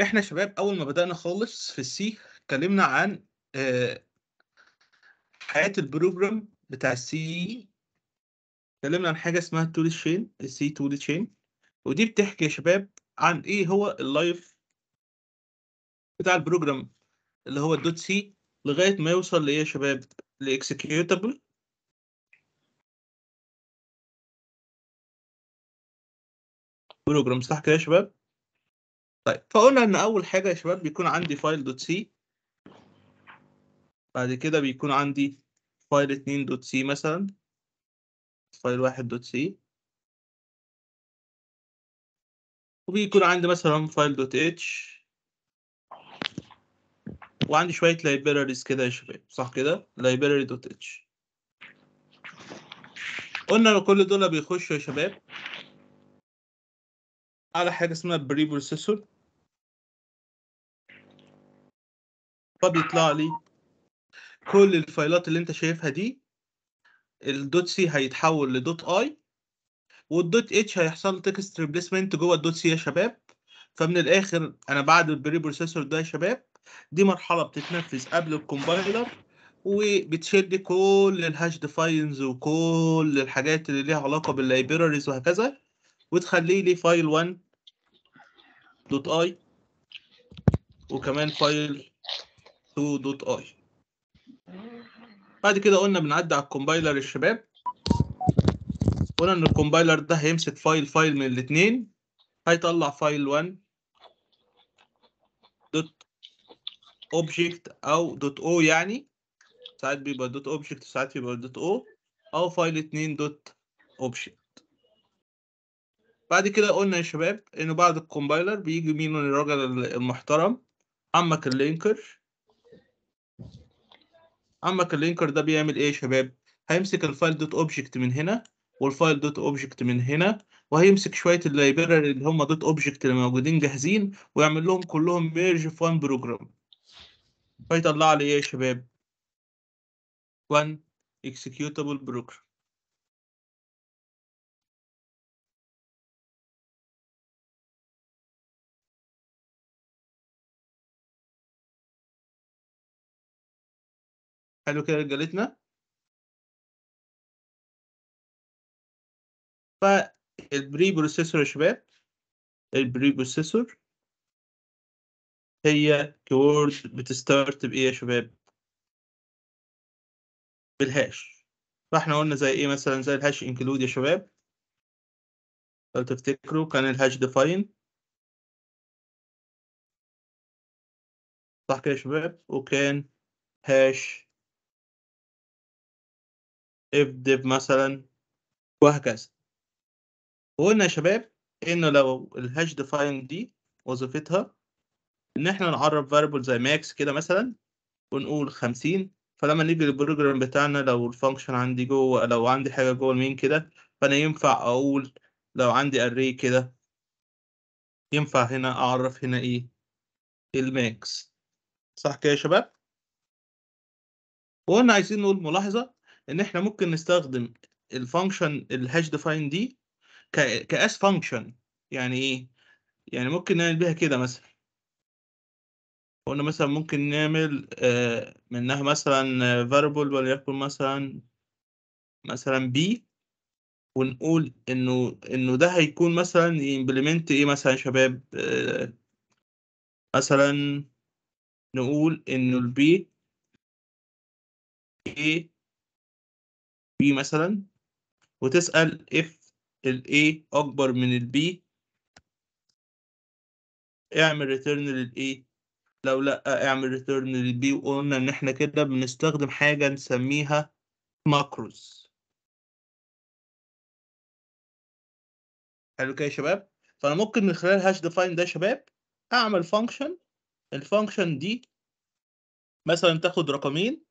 احنا شباب اول ما بدانا خالص في السي اتكلمنا عن آه، حياه البروجرام بتاع السي اتكلمنا عن حاجه اسمها تول تشين السي تول تشين ودي بتحكي يا شباب عن ايه هو اللايف بتاع البروجرام اللي هو الدوت سي لغايه ما يوصل لايه يا شباب لاكسكيوتابل بروجرام صح كده يا شباب طيب فقلنا ان اول حاجه يا شباب بيكون عندي فايل دوت سي بعد كده بيكون عندي فايل 2 دوت سي مثلا فايل 1 دوت سي وبيكون عندي مثلا فايل دوت اتش وعندي شويه لايبراريز كده يا شباب صح كده لايبراري دوت اتش قلنا ان كل دول بيخشوا يا شباب على حاجه اسمها بري بروسيسور فبيطلع لي كل الفايلات اللي انت شايفها دي الدوت سي هيتحول لدوت اي والدوت اتش هيحصل تكست ريبليسمنت جوه الدوت سي يا شباب فمن الاخر انا بعد البري بروسيسور ده يا شباب دي مرحله بتتنفذ قبل الكومبايلر وبتشد كل الهاش ديفاينز وكل الحاجات اللي ليها علاقه باللايبراريز وهكذا وتخلي لي فايل 1 دوت اي وكمان فايل 2.i بعد كده قلنا بنعدي على الكومبايلر الشباب قلنا ان الكومبايلر ده هيمسك فايل فايل من الاثنين هيطلع فايل 1 .object او .o يعني ساعات بيبقى دوت اوبجكت وساعات بيبقى دوت او او فايل 2 دوت اوبجكت بعد كده قلنا يا شباب انه بعد الكومبايلر بيجي مين الراجل المحترم عمك اللينكر عمك اللينكر ده بيعمل ايه يا شباب هيمسك الفايل دوت اوبجكت من هنا والفايل دوت اوبجكت من هنا وهيمسك شويه اللايبراري اللي هم دوت اوبجكت اللي موجودين جاهزين ويعمل لهم كلهم ميرج في وان بروجرام فيطلع لي ايه يا شباب وان اكسكيوتابل بروجرام حلو كده رجالتنا فالبري بروسيسور يا شباب البري بروسيسور هي كورد بتستارت بإيه يا شباب؟ بالهاش فاحنا قلنا زي إيه مثلا زي الهاش انكلود يا شباب لو تفتكروا كان الهاش ديفاين صح كده يا شباب وكان هاش ابدب مثلا وهكذا وقلنا يا شباب انه لو الهاش ديفاين دي وظيفتها ان احنا نعرف فاريبل زي ماكس كده مثلا ونقول 50 فلما نيجي للبروجرام بتاعنا لو الفانكشن عندي جوه لو عندي حاجه جوه المين كده فانا ينفع اقول لو عندي اري كده ينفع هنا اعرف هنا ايه الماكس صح كده يا شباب وقلنا عايزين نقول ملاحظه ان احنا ممكن نستخدم الفانكشن الهاش ديفاين دي كاس فانكشن يعني ايه يعني ممكن نعمل بيها كده مثلا قلنا مثلا ممكن نعمل آه، منها مثلا variable وليكن مثلا مثلا b ونقول انه انه ده هيكون مثلا implement ايه مثلا يا شباب آه، مثلا نقول انه البي ايه بي مثلا وتسأل if ال A أكبر من ال B اعمل ريتيرن لل A لو لأ اعمل ريتيرن لل B وقلنا إن إحنا كده بنستخدم حاجة نسميها ماكروز حلو كده يا شباب فأنا ممكن من خلال هاش ديفاين ده يا شباب أعمل فانكشن الفانكشن دي مثلا تاخد رقمين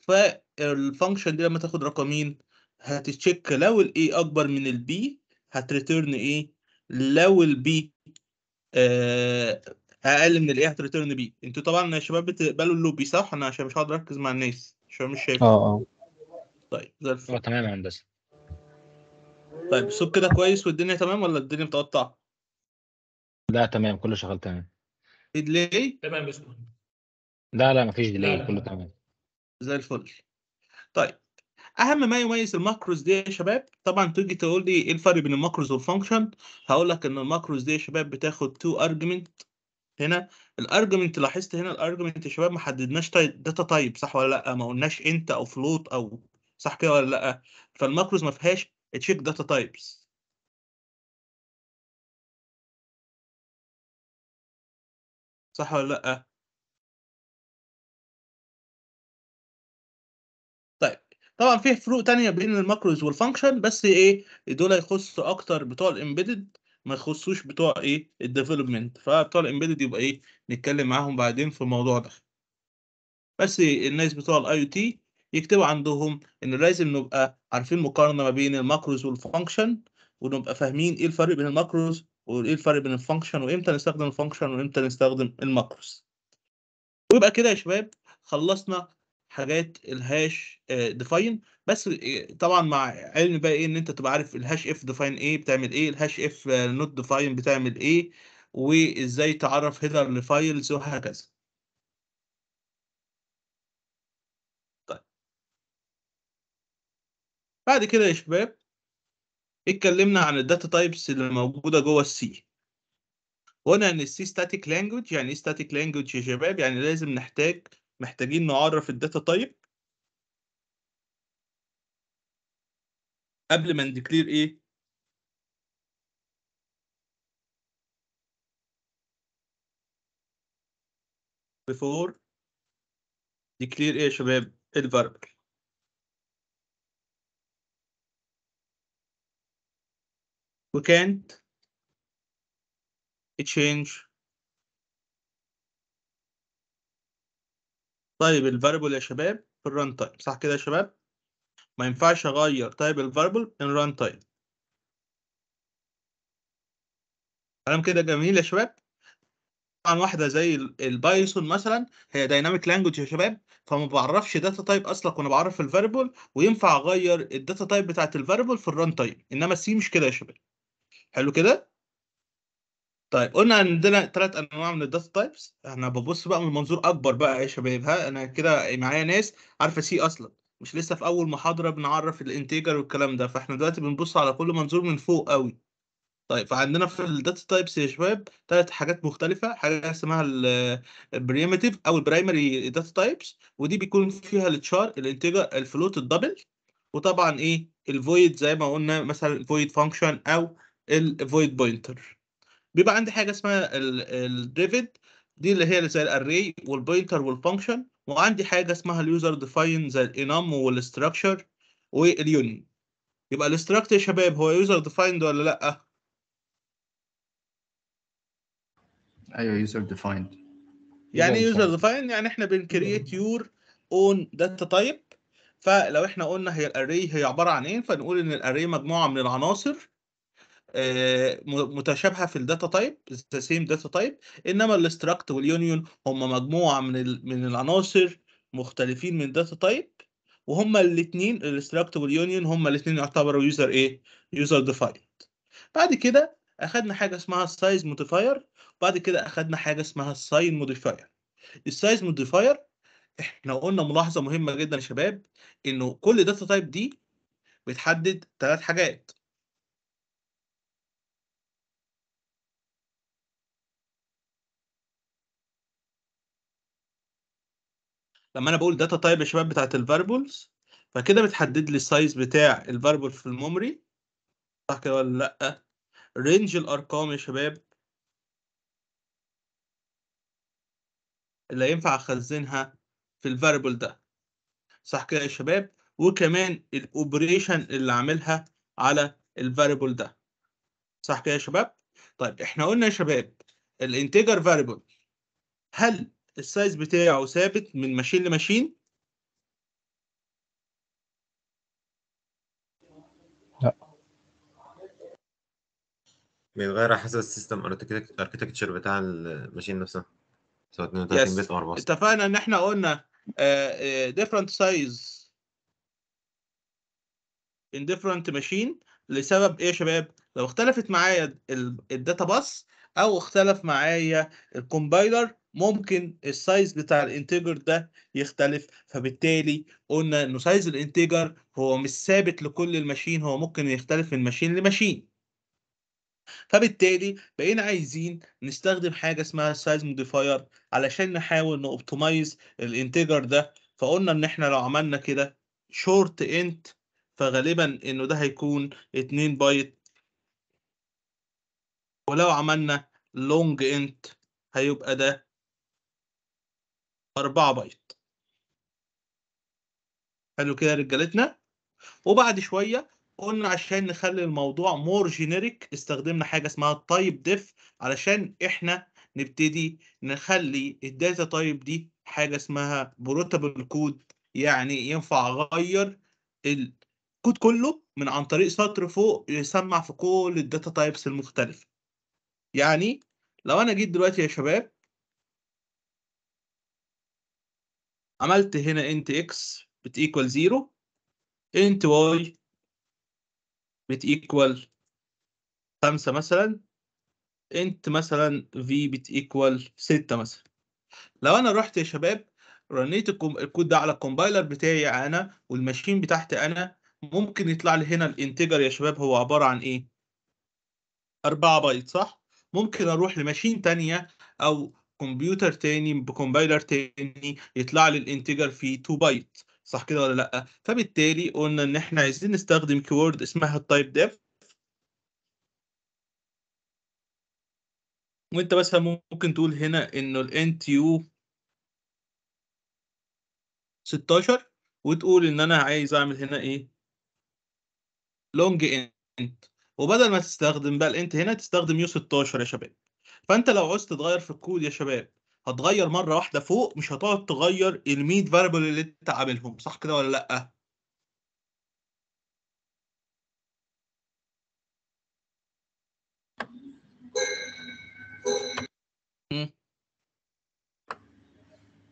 ف الفانكشن دي لما تاخد رقمين هتتشيك لو A اكبر من B هتريتيرن ايه لو B آه اقل من A هتريتيرن B انتوا طبعا يا شباب بتقبلوا اللوبي صح انا عشان مش هقعد اركز مع الناس عشان مش شايف اه اه طيب زي الفل اه، تمام يا هندسه طيب الصوت كده كويس والدنيا تمام ولا الدنيا متقطعه؟ لا تمام كله شغال تمام في ديلي؟ تمام يا لا لا مفيش ديلي كله تمام زي الفل طيب اهم ما يميز الماكروز دي يا شباب طبعا تيجي تقول لي ايه الفرق بين الماكروز والفانكشن هقول لك ان الماكروز دي يا شباب بتاخد تو ارجمنت هنا الارجمنت لاحظت هنا الارجمنت يا شباب ما حددناش داتا تايب صح ولا لا ما قلناش انت او فلوت او صح كده ولا لا فالماكروز ما فيهاش تشيك داتا تايبس صح ولا لا طبعا في فروق تانية بين الماكروز والفانكشن بس ايه دول يخصوا اكتر بتوع الامبيدد ما يخصوش بتوع ايه الديفلوبمنت فبتوع الامبيدد يبقى ايه نتكلم معاهم بعدين في الموضوع ده بس الناس بتوع الاي او تي يكتبوا عندهم ان لازم نبقى عارفين مقارنه ما بين الماكروز والفانكشن ونبقى فاهمين ايه الفرق بين الماكروز وايه الفرق بين الفانكشن وامتى نستخدم الفانكشن وامتى نستخدم الماكروز ويبقى كده يا شباب خلصنا حاجات الهاش آه، ديفاين بس آه، طبعا مع علم بقى ايه ان انت تبقى عارف الهاش اف ديفاين ايه بتعمل ايه الهاش اف نوت ديفاين بتعمل ايه وازاي تعرف هيدر لفايلز وهكذا طيب بعد كده يا شباب اتكلمنا عن الداتا تايبس اللي موجوده جوه السي هنا ان السي ستاتيك لانجوج يعني ايه ستاتيك لانجوج يا شباب يعني لازم نحتاج محتاجين نعرف الداتا تايب قبل ما نديكلير ايه before declare ايه يا شباب إيه الفاربل we can't change طيب الفاريبل يا شباب في الران تايم صح كده يا شباب ما ينفعش اغير طيب الفاريبل ان ران تايم كلام كده جميل يا شباب طبعا واحده زي البايثون مثلا هي دايناميك لانجوج يا شباب فما بعرفش داتا تايب اصلا وانا بعرف الفاريبل وينفع اغير الداتا تايب بتاعت الفاريبل في الران تايم انما السي مش كده يا شباب حلو كده طيب قلنا عندنا ثلاث انواع من الداتا تايبس احنا ببص بقى من منظور اكبر بقى يا شباب ها انا كده معايا ناس عارفه سي اصلا مش لسه في اول محاضره بنعرف الانتجر والكلام ده فاحنا دلوقتي بنبص على كل منظور من فوق قوي طيب فعندنا في الداتا تايبس يا شباب ثلاث حاجات مختلفه حاجه اسمها البريمتيف او البرايمري داتا تايبس ودي بيكون فيها التشار الانتجر الفلوت الدبل وطبعا ايه الفويد زي ما قلنا مثلا فويد فانكشن او الفويد بوينتر بيبقى عندي حاجه اسمها الديفيد دي اللي هي زي الاري والبوينتر والفانكشن وعندي حاجه اسمها اليوزر ديفاين زي الانام والاستراكشر واليوني يبقى الاستراكت يا شباب هو يوزر ديفايند ولا لا ايوه يوزر ديفايند يعني يوزر ديفايند يعني احنا بنكريت يور اون داتا تايب فلو احنا قلنا هي الاري هي عباره عن ايه فنقول ان الاري مجموعه من العناصر آه، متشابهه في الداتا تايب ذا سيم داتا تايب انما الاستراكت واليونيون هم مجموعه من من العناصر مختلفين من داتا تايب وهما الاثنين الاستراكت واليونيون هما الاثنين يعتبروا يوزر ايه يوزر ديفايند بعد كده اخدنا حاجه اسمها السايز موديفاير بعد كده اخدنا حاجه اسمها الساين موديفاير السايز موديفاير احنا قلنا ملاحظه مهمه جدا يا شباب انه كل داتا تايب دي بتحدد ثلاث حاجات لما انا بقول داتا تايب يا شباب بتاعت الفاربولز فكده بتحدد لي السايز بتاع الفاربول في الميموري صح كده ولا لا رينج الارقام يا شباب اللي ينفع اخزنها في الفاربول ده صح كده يا شباب وكمان الاوبريشن اللي عاملها على الفاربول ده صح كده يا شباب طيب احنا قلنا يا شباب الانتجر فاريبل هل السايز بتاعه ثابت من ماشين لماشين لا بيتغير على حسب السيستم اركتكتشر بتاع الماشين نفسها سواء 32 بت او 64 اتفقنا ان احنا قلنا آه، آه، different size in different machine لسبب ايه يا شباب لو اختلفت معايا الداتا باس او اختلف معايا الكومبايلر ممكن السايز بتاع الانتجر ده يختلف فبالتالي قلنا انه سايز الانتجر هو مش ثابت لكل الماشين هو ممكن يختلف من ماشين لماشين فبالتالي بقينا عايزين نستخدم حاجه اسمها سايز موديفاير علشان نحاول نوبتمايز الانتجر ده فقلنا ان احنا لو عملنا كده شورت انت فغالبا انه ده هيكون 2 بايت ولو عملنا لونج انت هيبقى ده 4 بايت حلو كده يا رجالتنا وبعد شويه قلنا عشان نخلي الموضوع مور جينيريك استخدمنا حاجه اسمها تايب ديف علشان احنا نبتدي نخلي الداتا تايب دي حاجه اسمها بروتابل كود يعني ينفع اغير الكود كله من عن طريق سطر فوق يسمع في كل الداتا تايبس المختلفه يعني لو انا جيت دلوقتي يا شباب عملت هنا انت اكس بتيكوال زيرو انت واي بتيكوال خمسة مثلا انت مثلا في بتيكوال ستة مثلا لو انا رحت يا شباب رنيت الكود ده على الكومبايلر بتاعي انا والماشين بتاعتي انا ممكن يطلع لي هنا الانتجر يا شباب هو عبارة عن ايه؟ 4 بايت صح؟ ممكن اروح لماشين تانية او كمبيوتر تاني بكمبايلر تاني يطلع لي الانتجر في 2 بايت صح كده ولا لا فبالتالي قلنا ان احنا عايزين نستخدم كيورد اسمها التايب ديف وانت بس ممكن تقول هنا انه الانت يو 16 وتقول ان انا عايز اعمل هنا ايه لونج انت وبدل ما تستخدم بقى الانت هنا تستخدم يو 16 يا شباب فانت لو عوزت تغير في الكود يا شباب هتغير مره واحده فوق مش هتقعد تغير ال 100 فاريبل اللي انت عاملهم صح كده ولا لا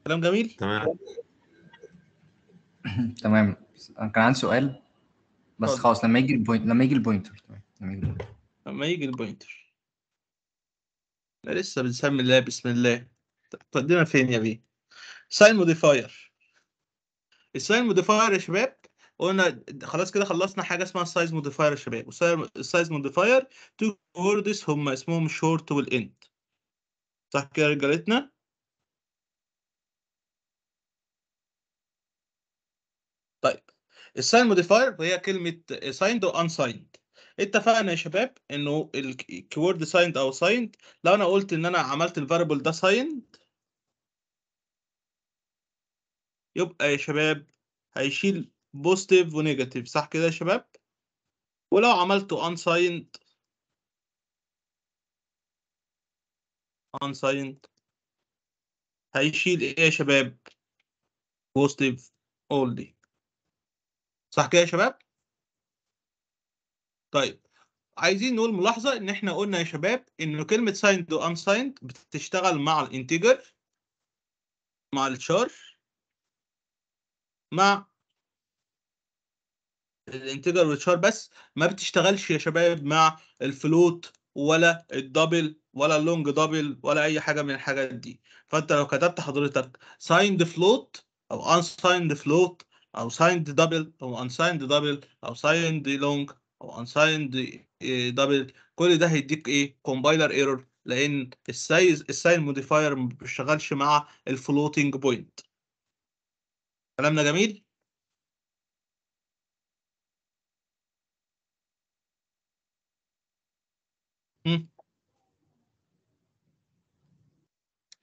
كلام جميل تمام تمام انا كان عندي سؤال بس خلاص لما يجي البوينت لما يجي البوينتر تمام لما يجي البوينتر لسه بنسمي الله بسم الله تقدمها فين يا بيه ساين موديفاير الساين موديفاير يا شباب قلنا خلاص كده خلصنا حاجه اسمها سايز موديفاير يا شباب السايز موديفاير تو ووردز هم اسمهم الشورت والاند صح كده رجالتنا طيب الساين موديفاير هي كلمه سايند وان سايند اتفقنا يا شباب انه الكيورد سايند او سايند لو انا قلت ان انا عملت الفاريبل ده سايند يبقى يا شباب هيشيل بوزيتيف ونيجاتيف صح كده يا شباب ولو عملته ان سايند ان سايند هيشيل ايه يا شباب بوزيتيف only صح كده يا شباب طيب عايزين نقول ملاحظه ان احنا قلنا يا شباب ان كلمه سايند وان سايند بتشتغل مع الانتجر مع الشار مع الانتجر والشار بس ما بتشتغلش يا شباب مع الفلوت ولا الدبل ولا اللونج دبل ولا اي حاجه من الحاجات دي فانت لو كتبت حضرتك سايند فلوت او ان سايند فلوت او سايند دبل او ان سايند دبل او سايند لونج او انسايند دبل كل ده هيديك ايه كومبايلر ايرور لان السايز الساين موديفاير ما بيشتغلش مع الفلوتنج بوينت كلامنا جميل بس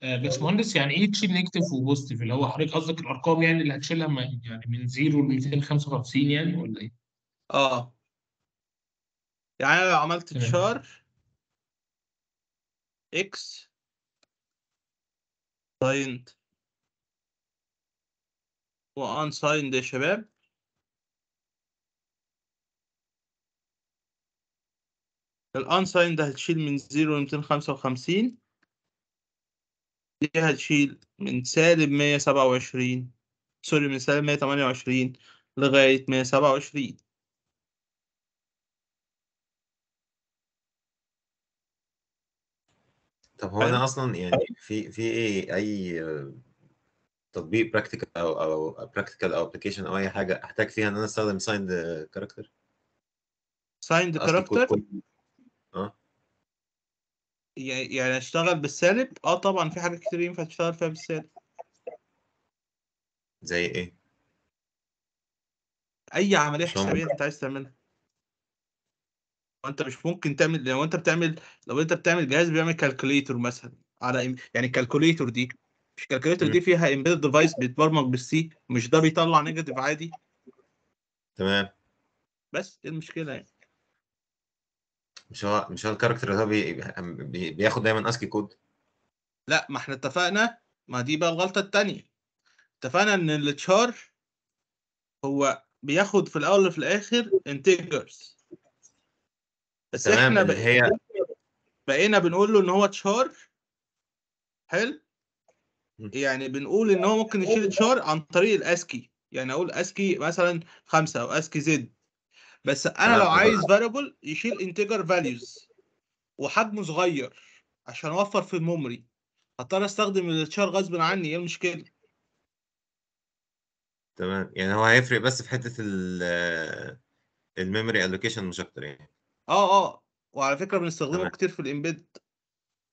آه، باشمهندس يعني ايه تشيل نيجاتيف وبوزيتيف اللي هو حضرتك قصدك الارقام يعني اللي هتشيلها يعني من 0 ل 255 يعني ولا ايه؟ اه يعني انا لو عملت تشار اكس سايند وان سايند يا شباب الان ساين هتشيل من 0 ل 255 دي هتشيل من سالب 127 سوري من سالب 128 لغاية 127 طب هو انا اصلا يعني أيوه. في في ايه اي تطبيق براكتيكال او او براكتيكال او ابلكيشن او اي حاجه احتاج فيها ان انا استخدم سايند كاركتر سايند كاركتر اه يعني اشتغل بالسالب اه طبعا في حاجات كتير ينفع تشتغل فيها بالسالب زي ايه؟ اي عمليه حسابيه انت عايز تعملها انت مش ممكن تعمل لو انت بتعمل لو انت بتعمل جهاز بيعمل كالكوليتر مثلا على يعني الكالكوليتر دي مش الكالكوليتر دي فيها امبيد ديفايس بيتبرمج بالسي مش ده بيطلع نيجاتيف عادي تمام بس ايه المشكله يعني مش هو مش هو الكاركتر ده بي... بي... بياخد دايما اسكي كود لا ما احنا اتفقنا ما دي بقى الغلطه الثانيه اتفقنا ان التشار هو بياخد في الاول وفي الاخر انتجرز بس تمام احنا هي بقينا بنقول له ان هو اتشهر حلو يعني بنقول ان هو ممكن يشيل يعني اتشهر عن طريق الاسكي يعني اقول اسكي مثلا خمسة او اسكي زد بس انا لو عايز فاريبل يشيل انتجر فاليوز وحجمه صغير عشان اوفر في الميموري هضطر استخدم الاتشار غصب عني ايه المشكله تمام يعني هو هيفرق بس في حته الميموري الوكيشن مش اكتر يعني اه اه وعلى فكره بنستخدمه كتير في الامبيد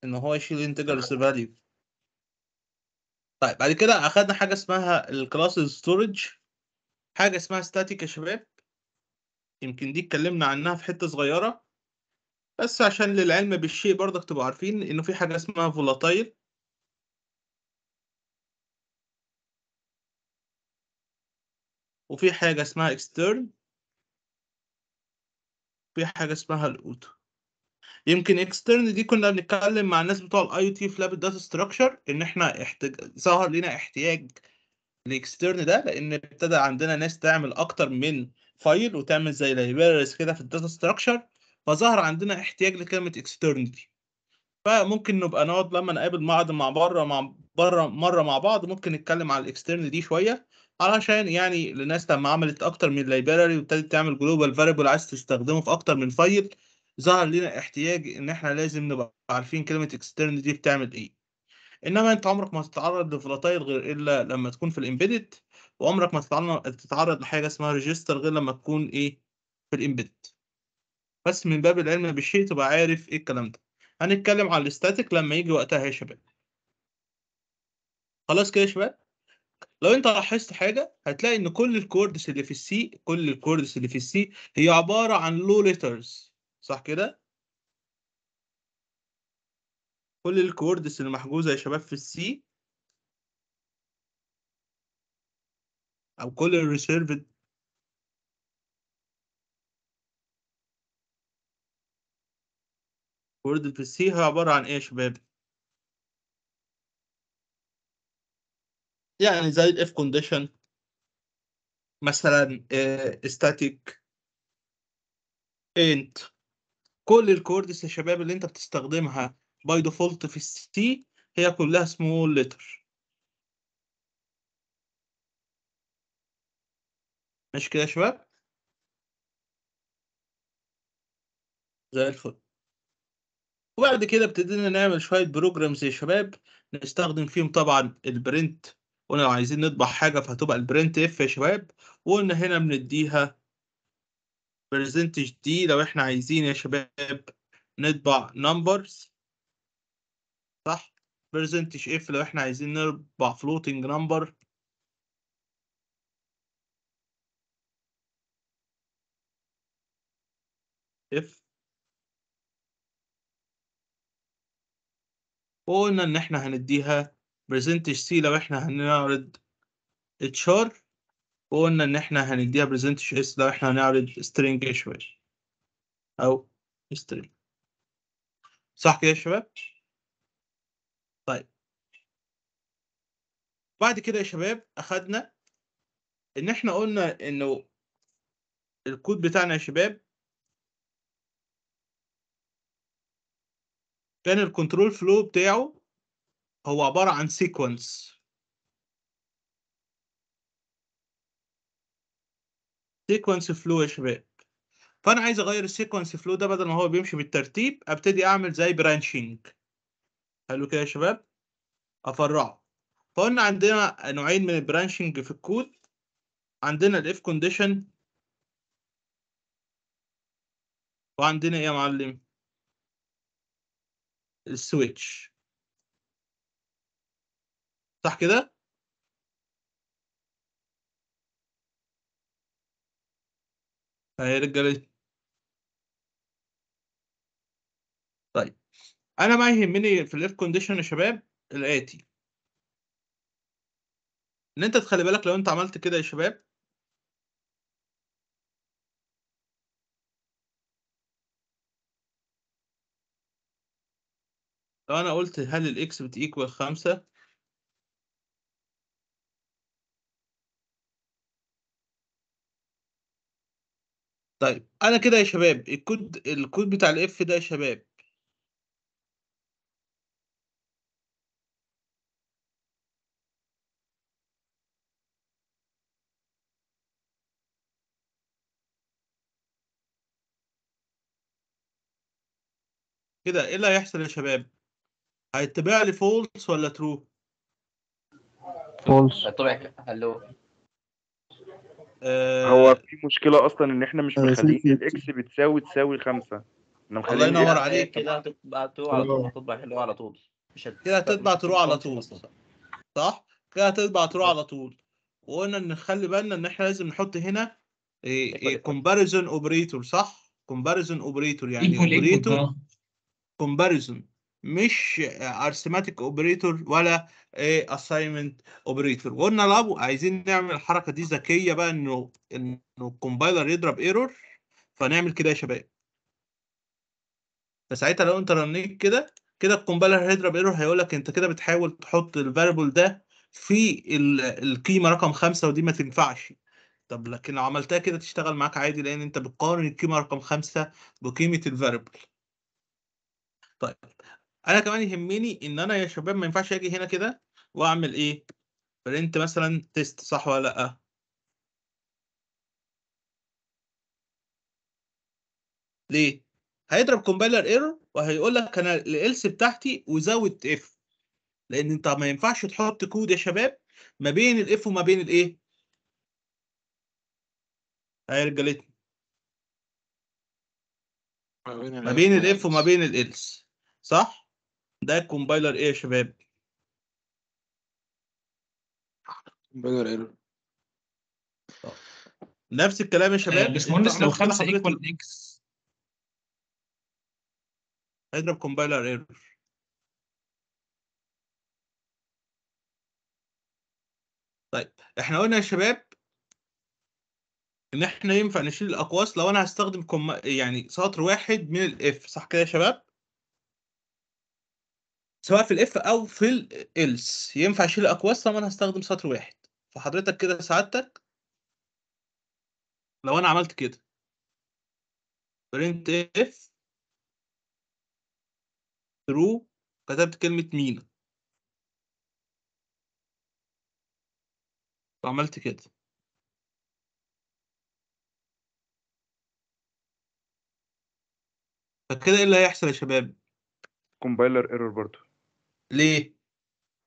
ان هو يشيل انتجرز فاليو طيب بعد كده اخدنا حاجه اسمها الكلاس ستورج حاجه اسمها ستاتيك يا شباب يمكن دي اتكلمنا عنها في حته صغيره بس عشان للعلم بالشيء برضك تبقوا عارفين انه في حاجه اسمها فولاتايل وفي حاجه اسمها اكسترن في حاجه اسمها الاوتو يمكن اكسترن دي كنا بنتكلم مع الناس بتوع الاي او تي في لاب الداتا ستراكشر ان احنا احتج... ظهر لنا احتياج الاكسترن ده لان ابتدى عندنا ناس تعمل اكتر من فايل وتعمل زي لايبرز كده في الداتا ستراكشر فظهر عندنا احتياج لكلمه اكسترن دي فممكن نبقى نقعد لما نقابل بعض مع بره مع بره مره مع بعض ممكن نتكلم على الاكسترن دي شويه علشان يعني الناس لما عملت اكتر من لايبراري وابتدت تعمل جلوبال فاريبل عايز تستخدمه في اكتر من فايل ظهر لنا احتياج ان احنا لازم نبقى عارفين كلمه اكسترن دي بتعمل ايه انما انت عمرك ما هتتعرض لفلاتير غير الا لما تكون في الامبيدد وعمرك ما تتعرض لحاجه اسمها ريجستر غير لما تكون ايه في الامبيدد بس من باب العلم بالشيء تبقى عارف ايه الكلام ده هنتكلم على الاستاتيك لما يجي وقتها يا شباب خلاص كده يا شباب لو انت لاحظت حاجه هتلاقي ان كل الكوردس اللي في السي كل الكوردس اللي في السي هي عباره عن لو ليترز صح كده كل الكوردس المحجوزه يا شباب في السي او كل الريسيرفد كورد في السي هي عباره عن ايه يا شباب يعني زي الاف كونديشن مثلا استاتيك آه، انت كل الكوردس يا شباب اللي انت بتستخدمها باي ديفولت في السي هي كلها سمول لتر ماشي كده يا شباب زي الفل وبعد كده ابتدينا نعمل شوية بروجرامز يا شباب نستخدم فيهم طبعا البرنت قلنا لو عايزين نطبع حاجة فهتبقى البرنت اف يا شباب وقلنا هنا بنديها برزنتج دي لو احنا عايزين يا شباب نطبع نمبرز صح برزنتج اف لو احنا عايزين نطبع فلوتنج نمبر اف وقلنا ان احنا هنديها برزنتج سي لو احنا هنعرض اتش ار وقلنا ان احنا هنديها برزنتج اس لو احنا هنعرض string اتش إيه او string صح كده يا شباب طيب بعد كده يا شباب اخدنا ان احنا قلنا انه الكود بتاعنا يا شباب كان الكنترول فلو بتاعه هو عبارة عن سيكونس سيكونس فلو شباب فانا عايز اغير السيكونس فلو ده بدل ما هو بيمشي بالترتيب ابتدي اعمل زي برانشينج حلو كده يا شباب افرعه فقلنا عندنا نوعين من البرانشينج في الكود عندنا الاف كونديشن وعندنا ايه يا معلم السويتش صح كده يا رجاله طيب انا ما يهمني في الاير كونديشن يا شباب الاتي ان انت تخلي بالك لو انت عملت كده يا شباب لو انا قلت هل الاكس بتيكوال خمسة طيب انا كده يا شباب الكود الكود بتاع الاف ده يا شباب كده ايه اللي هيحصل يا شباب هيتبع لي فولس ولا ترو فولس هيتبع هلو هو آه، في مشكله اصلا ان احنا مش آه، مخليين الاكس بتساوي تساوي خمسة احنا مخليين الله ينور عليك كده هتطبع تروح على طول آه. هتطبع حلو على طول مش كده هتطبع تروح على طول صح كده هتطبع تروح على طول وقلنا ان نخلي بالنا ان احنا لازم نحط هنا كومباريزون اوبريتور إيه، إيه. صح كومباريزون اوبريتور يعني اوبريتور كومباريزون مش ارثماتيك اوبريتور ولا اساينمنت اوبريتور وقلنا لابو عايزين نعمل الحركه دي ذكيه بقى انه انه الكومبايلر يضرب ايرور فنعمل كده يا شباب فساعتها لو انت رنيت كده كده الكومبايلر هيضرب ايرور هيقول لك انت كده بتحاول تحط الفاريبل ده في القيمه رقم خمسة ودي ما تنفعش طب لكن لو عملتها كده تشتغل معاك عادي لان انت بتقارن القيمه رقم خمسة بقيمه الفاريبل طيب انا كمان يهمني ان انا يا شباب ما ينفعش اجي هنا كده واعمل ايه برنت مثلا تيست صح ولا لا ليه هيضرب كومبايلر ايرور وهيقول لك انا الالس بتاعتي وزود اف لان انت ما ينفعش تحط كود يا شباب ما بين الاف وما بين الايه رجالتني ما بين الاف وما بين الالس صح ده كومبايلر ايه يا شباب كومبايلر ايرور نفس الكلام يا شباب آه، باشمهندس لو 5 ايكوال اكس هيضرب كومبايلر ايرور طيب احنا قلنا يا شباب ان احنا ينفع نشيل الاقواس لو انا هستخدم كم... يعني سطر واحد من الاف صح كده يا شباب سواء في الاف او في الالس ينفع اشيل اكواس طبعا انا هستخدم سطر واحد فحضرتك كده سعادتك لو انا عملت كده برنت اف ترو كتبت كلمة مينا وعملت كده فكده ايه اللي هيحصل يا شباب؟ كومبايلر ايرور برضه ليه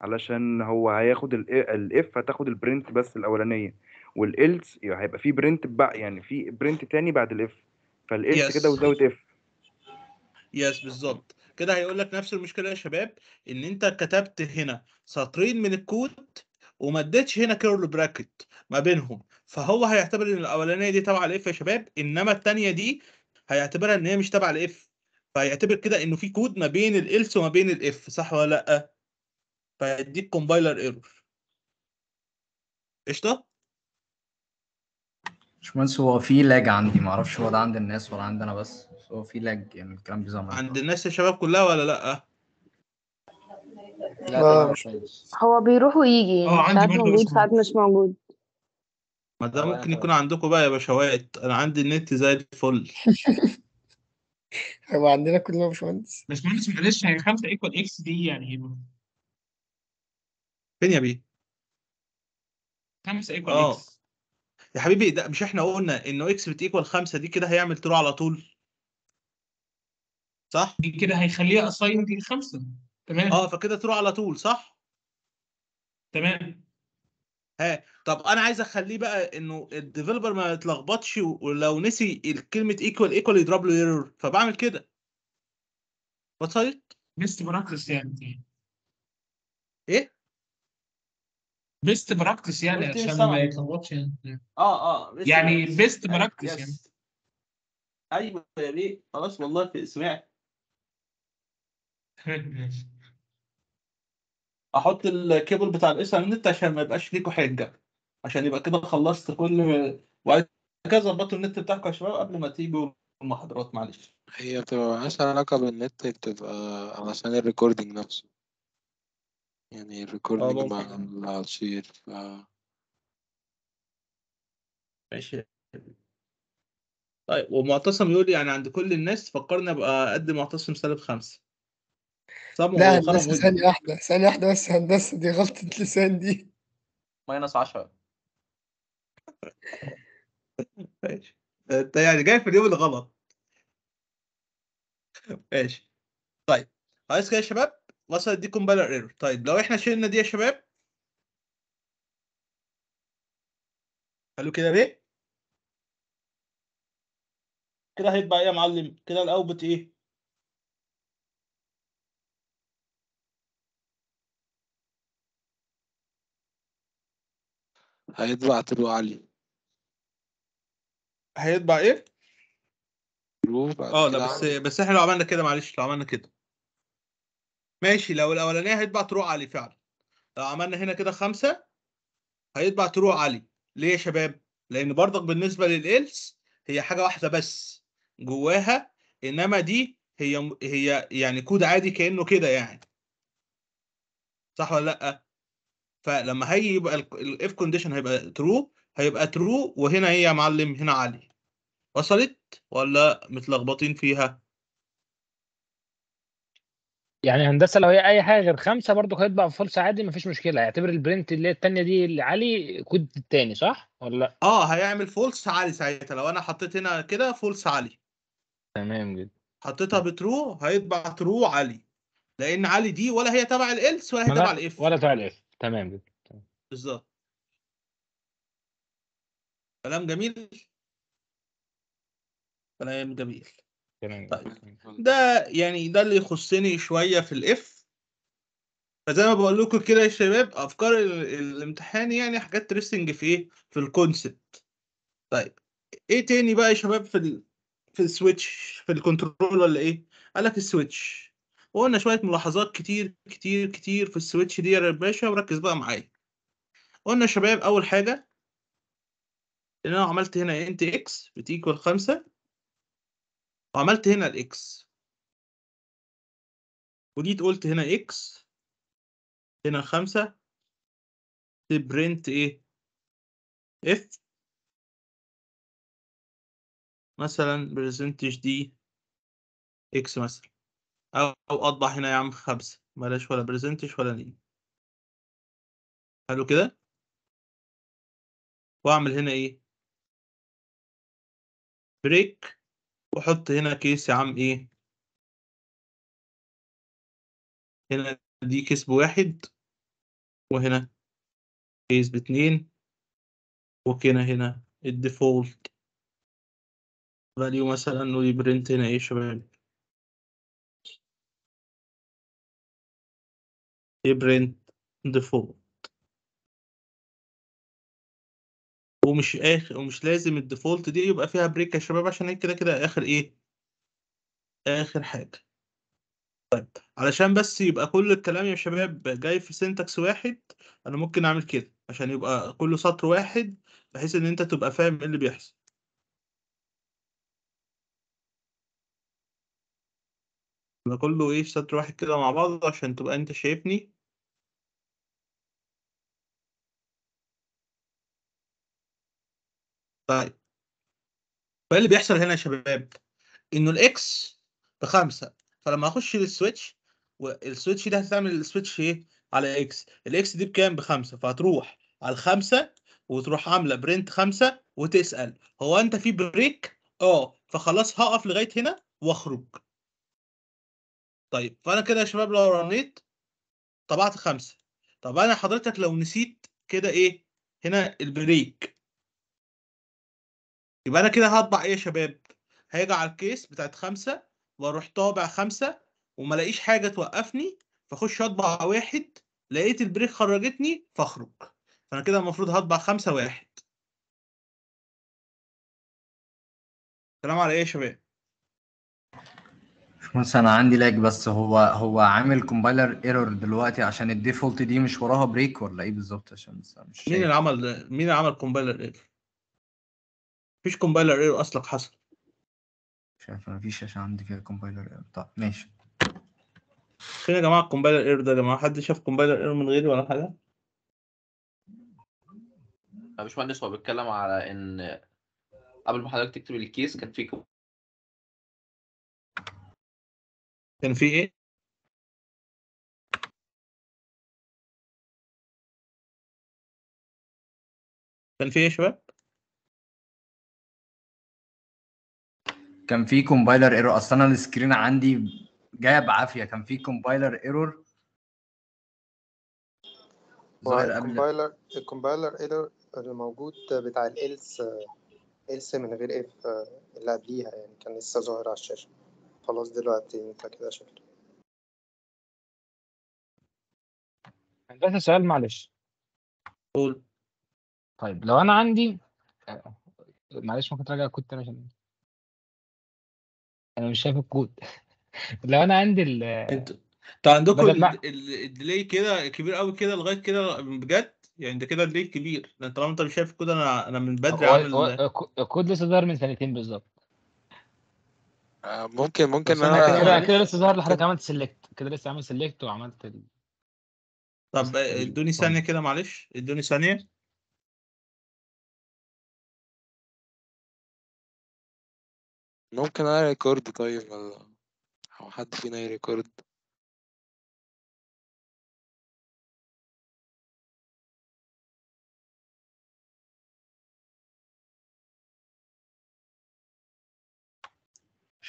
علشان هو هياخد الاف هتاخد البرنت بس الاولانيه والالس هيبقى في برنت بقى يعني في برنت تاني بعد الاف فالالس كده وزود اف يس بالظبط كده هيقول لك نفس المشكله يا شباب ان انت كتبت هنا سطرين من الكود وما اديتش هنا كيرل براكت ما بينهم فهو هيعتبر ان الاولانيه دي تبع الاف يا شباب انما الثانيه دي هيعتبرها ان هي مش تبع الاف فيعتبر كده انه في كود ما بين الالس وما بين الاف صح ولا لا فيديك كومبايلر ايرور قشطه باشمهندس هو في لاج عندي ما اعرفش هو ده عند الناس ولا عندنا بس هو في لاج يعني الكلام بيظهر عند الناس الشباب كلها ولا لا لا هو بيروح ويجي يعني ساعات موجود ساعات مش موجود ما ده آه، ممكن يكون عندكم بقى يا باشوات انا عندي النت زي الفل هو عندنا كله باشمهندس باشمهندس معلش هي 5 ايكوال اكس دي يعني ايه؟ فين يا بيه؟ 5 ايكوال اه اكس يا حبيبي ده مش احنا قلنا انه اكس بتيكوال 5 دي كده هيعمل ترو على طول صح؟ دي كده هيخليها دي 5 تمام اه فكده ترو على طول صح؟ تمام ها طب انا عايز اخليه بقى انه الديفلوبر ما يتلخبطش ولو نسي كلمه ايكوال ايكوال يضرب له ايرور فبعمل كده بسيط بيست براكتس يعني ايه بيست براكتس يعني عشان ما يتلخبطش يعني اه اه يعني بيست يعني براكتس يعني, يعني ايوه يا بيه خلاص والله سمعت احط الكيبل بتاع الاس على النت عشان ما يبقاش ليكوا حجه عشان يبقى كده خلصت كل وبعد كده ظبطوا النت بتاعكم يا شباب قبل ما تيجوا المحاضرات معلش هي بتبقى اسهل علاقة بالنت بتبقى علشان الريكوردينج نفسه يعني الريكوردينج مع الشير ف ماشي طيب ومعتصم يقول يعني عند كل الناس فكرنا بقى قد معتصم سالب خمسة لا هندسة ثانية واحدة ثانية واحدة بس هندسة دي غلطة لسان دي ماينس 10 ماشي انت يعني جاي في اليوم الغلط ماشي طيب عايز كده يا شباب مثلا اديكم كومبايلر ايرور طيب لو احنا شلنا دي يا شباب قالوا كده ليه؟ كده هيبقى ايه يا معلم؟ كده الاوبت ايه؟ هيطبع طلوع علي هيطبع ايه؟ اه لا بس بس احنا لو عملنا كده معلش لو عملنا كده ماشي لو الاولانيه هيطبع طلوع علي فعلا لو عملنا هنا كده خمسه هيطبع طلوع علي ليه يا شباب؟ لان برضك بالنسبه للالس هي حاجه واحده بس جواها انما دي هي هي يعني كود عادي كانه كده يعني صح ولا لا فلما هيبقى الاف كونديشن هيبقى ترو هيبقى ترو وهنا ايه يا معلم هنا عالي وصلت ولا متلخبطين فيها يعني هندسه لو هي اي حاجه غير خمسه برضو هيطبع فولس عادي مفيش مشكله يعتبر البرنت اللي هي الثانيه دي اللي علي كود الثاني صح ولا لا؟ اه هيعمل فولس عالي ساعتها لو انا حطيت هنا كده فولس عالي تمام جدا حطيتها بترو هيطبع ترو عالي لان علي دي ولا هي تبع الالس ولا هي تبع الاف ولا تبع الاف تمام جدا بالظبط كلام جميل كلام جميل تمام طيب ده يعني ده اللي يخصني شويه في الاف فزي ما بقول لكم كده يا شباب افكار الامتحان يعني حاجات تريستنج في ايه في الكونسبت طيب ايه تاني بقى يا شباب في ال... في السويتش في الكنترول ولا ايه قال لك السويتش وقلنا شوية ملاحظات كتير كتير كتير في السويتش دي يا باشا وركز بقى معايا قلنا يا شباب أول حاجة إن أنا عملت هنا انت إكس بتيكوال خمسة وعملت هنا الإكس وجيت قلت هنا إكس هنا خمسة تبرنت إيه إف مثلا برزنتج دي إكس مثلا او اطبع هنا يا عم خمسه بلاش ولا برزنتش ولا نيم حلو كده واعمل هنا ايه بريك واحط هنا كيس يا عم ايه هنا دي كيس بواحد وهنا كيس باتنين وكنا هنا الديفولت فاليو مثلا انه برنت هنا ايه شباب يبرنت ديفولت ومش اخر ومش لازم الديفولت دي يبقى فيها بريك يا شباب عشان هي كده كده اخر ايه اخر حاجه طيب علشان بس يبقى كل الكلام يا شباب جاي في سنتكس واحد انا ممكن اعمل كده عشان يبقى كله سطر واحد بحيث ان انت تبقى فاهم ايه اللي بيحصل ده كله ايه في سطر واحد كده مع بعض عشان تبقى انت شايفني طيب فايه اللي بيحصل هنا يا شباب انه الاكس بخمسة فلما اخش للسويتش والسويتش دي هتعمل السويتش ايه على اكس الاكس دي بكام بخمسة فهتروح على الخمسة وتروح عامله برنت خمسة وتسأل هو انت في بريك اه فخلاص هقف لغاية هنا واخرج طيب فانا كده يا شباب لو رنيت طبعت خمسه طب انا حضرتك لو نسيت كده ايه هنا البريك يبقى انا كده هطبع ايه يا شباب هاجي على الكيس بتاعت خمسه واروح طابع خمسه وما لاقيش حاجه توقفني فاخش اطبع واحد لقيت البريك خرجتني فاخرج فانا كده المفروض هطبع خمسة واحد سلام على ايه يا شباب بص انا عندي لاج بس هو هو عامل كومبايلر ايرور دلوقتي عشان الديفولت دي مش وراها بريك ولا ايه بالظبط عشان مش مين اللي عمل ده؟ مين اللي عمل كومبايلر ايرور؟ مفيش كومبايلر ايرور اصلا حصل مش عارف مفيش عشان عندي فيها كومبايلر ايرور طب ماشي فين يا جماعه الكومبايلر ايرور ده يا جماعه حد شاف كومبايلر ايرور من غيري ولا حاجه؟ يا باشمهندس هو بيتكلم على ان قبل ما حضرتك تكتب الكيس كان في كان في ايه؟ كان في ايه يا شباب؟ كان في كومبايلر ايرور اصل انا السكرين عندي جايه بعافيه كان في كومبايلر ايرور الكومبايلر الكومبايلر ايرور موجود بتاع الالس الس من غير اف آه، اللي قبليها يعني كان لسه ظاهر على الشاشه خلاص دلوقتي انت كده شكرا بس سؤال معلش قول طيب لو انا عندي معلش ممكن تراجع الكود تاني عشان انا مش شايف الكود لو انا عندي ال انت انتوا عندكم الديلي كده كبير قوي كده لغايه كده بجد يعني ده كده الديلي كبير طالما انت مش شايف الكود انا انا من بدري عامل الكود لسه ظاهر من سنتين بالظبط آه، ممكن ممكن انا كده كده لسه ظهر لحضرتك عملت سيلكت كده لسه عامل سيلكت وعملت ال... طب ادوني ثانيه كده معلش ادوني ثانيه ممكن انا ريكورد طيب ولا او حد فينا يريكورد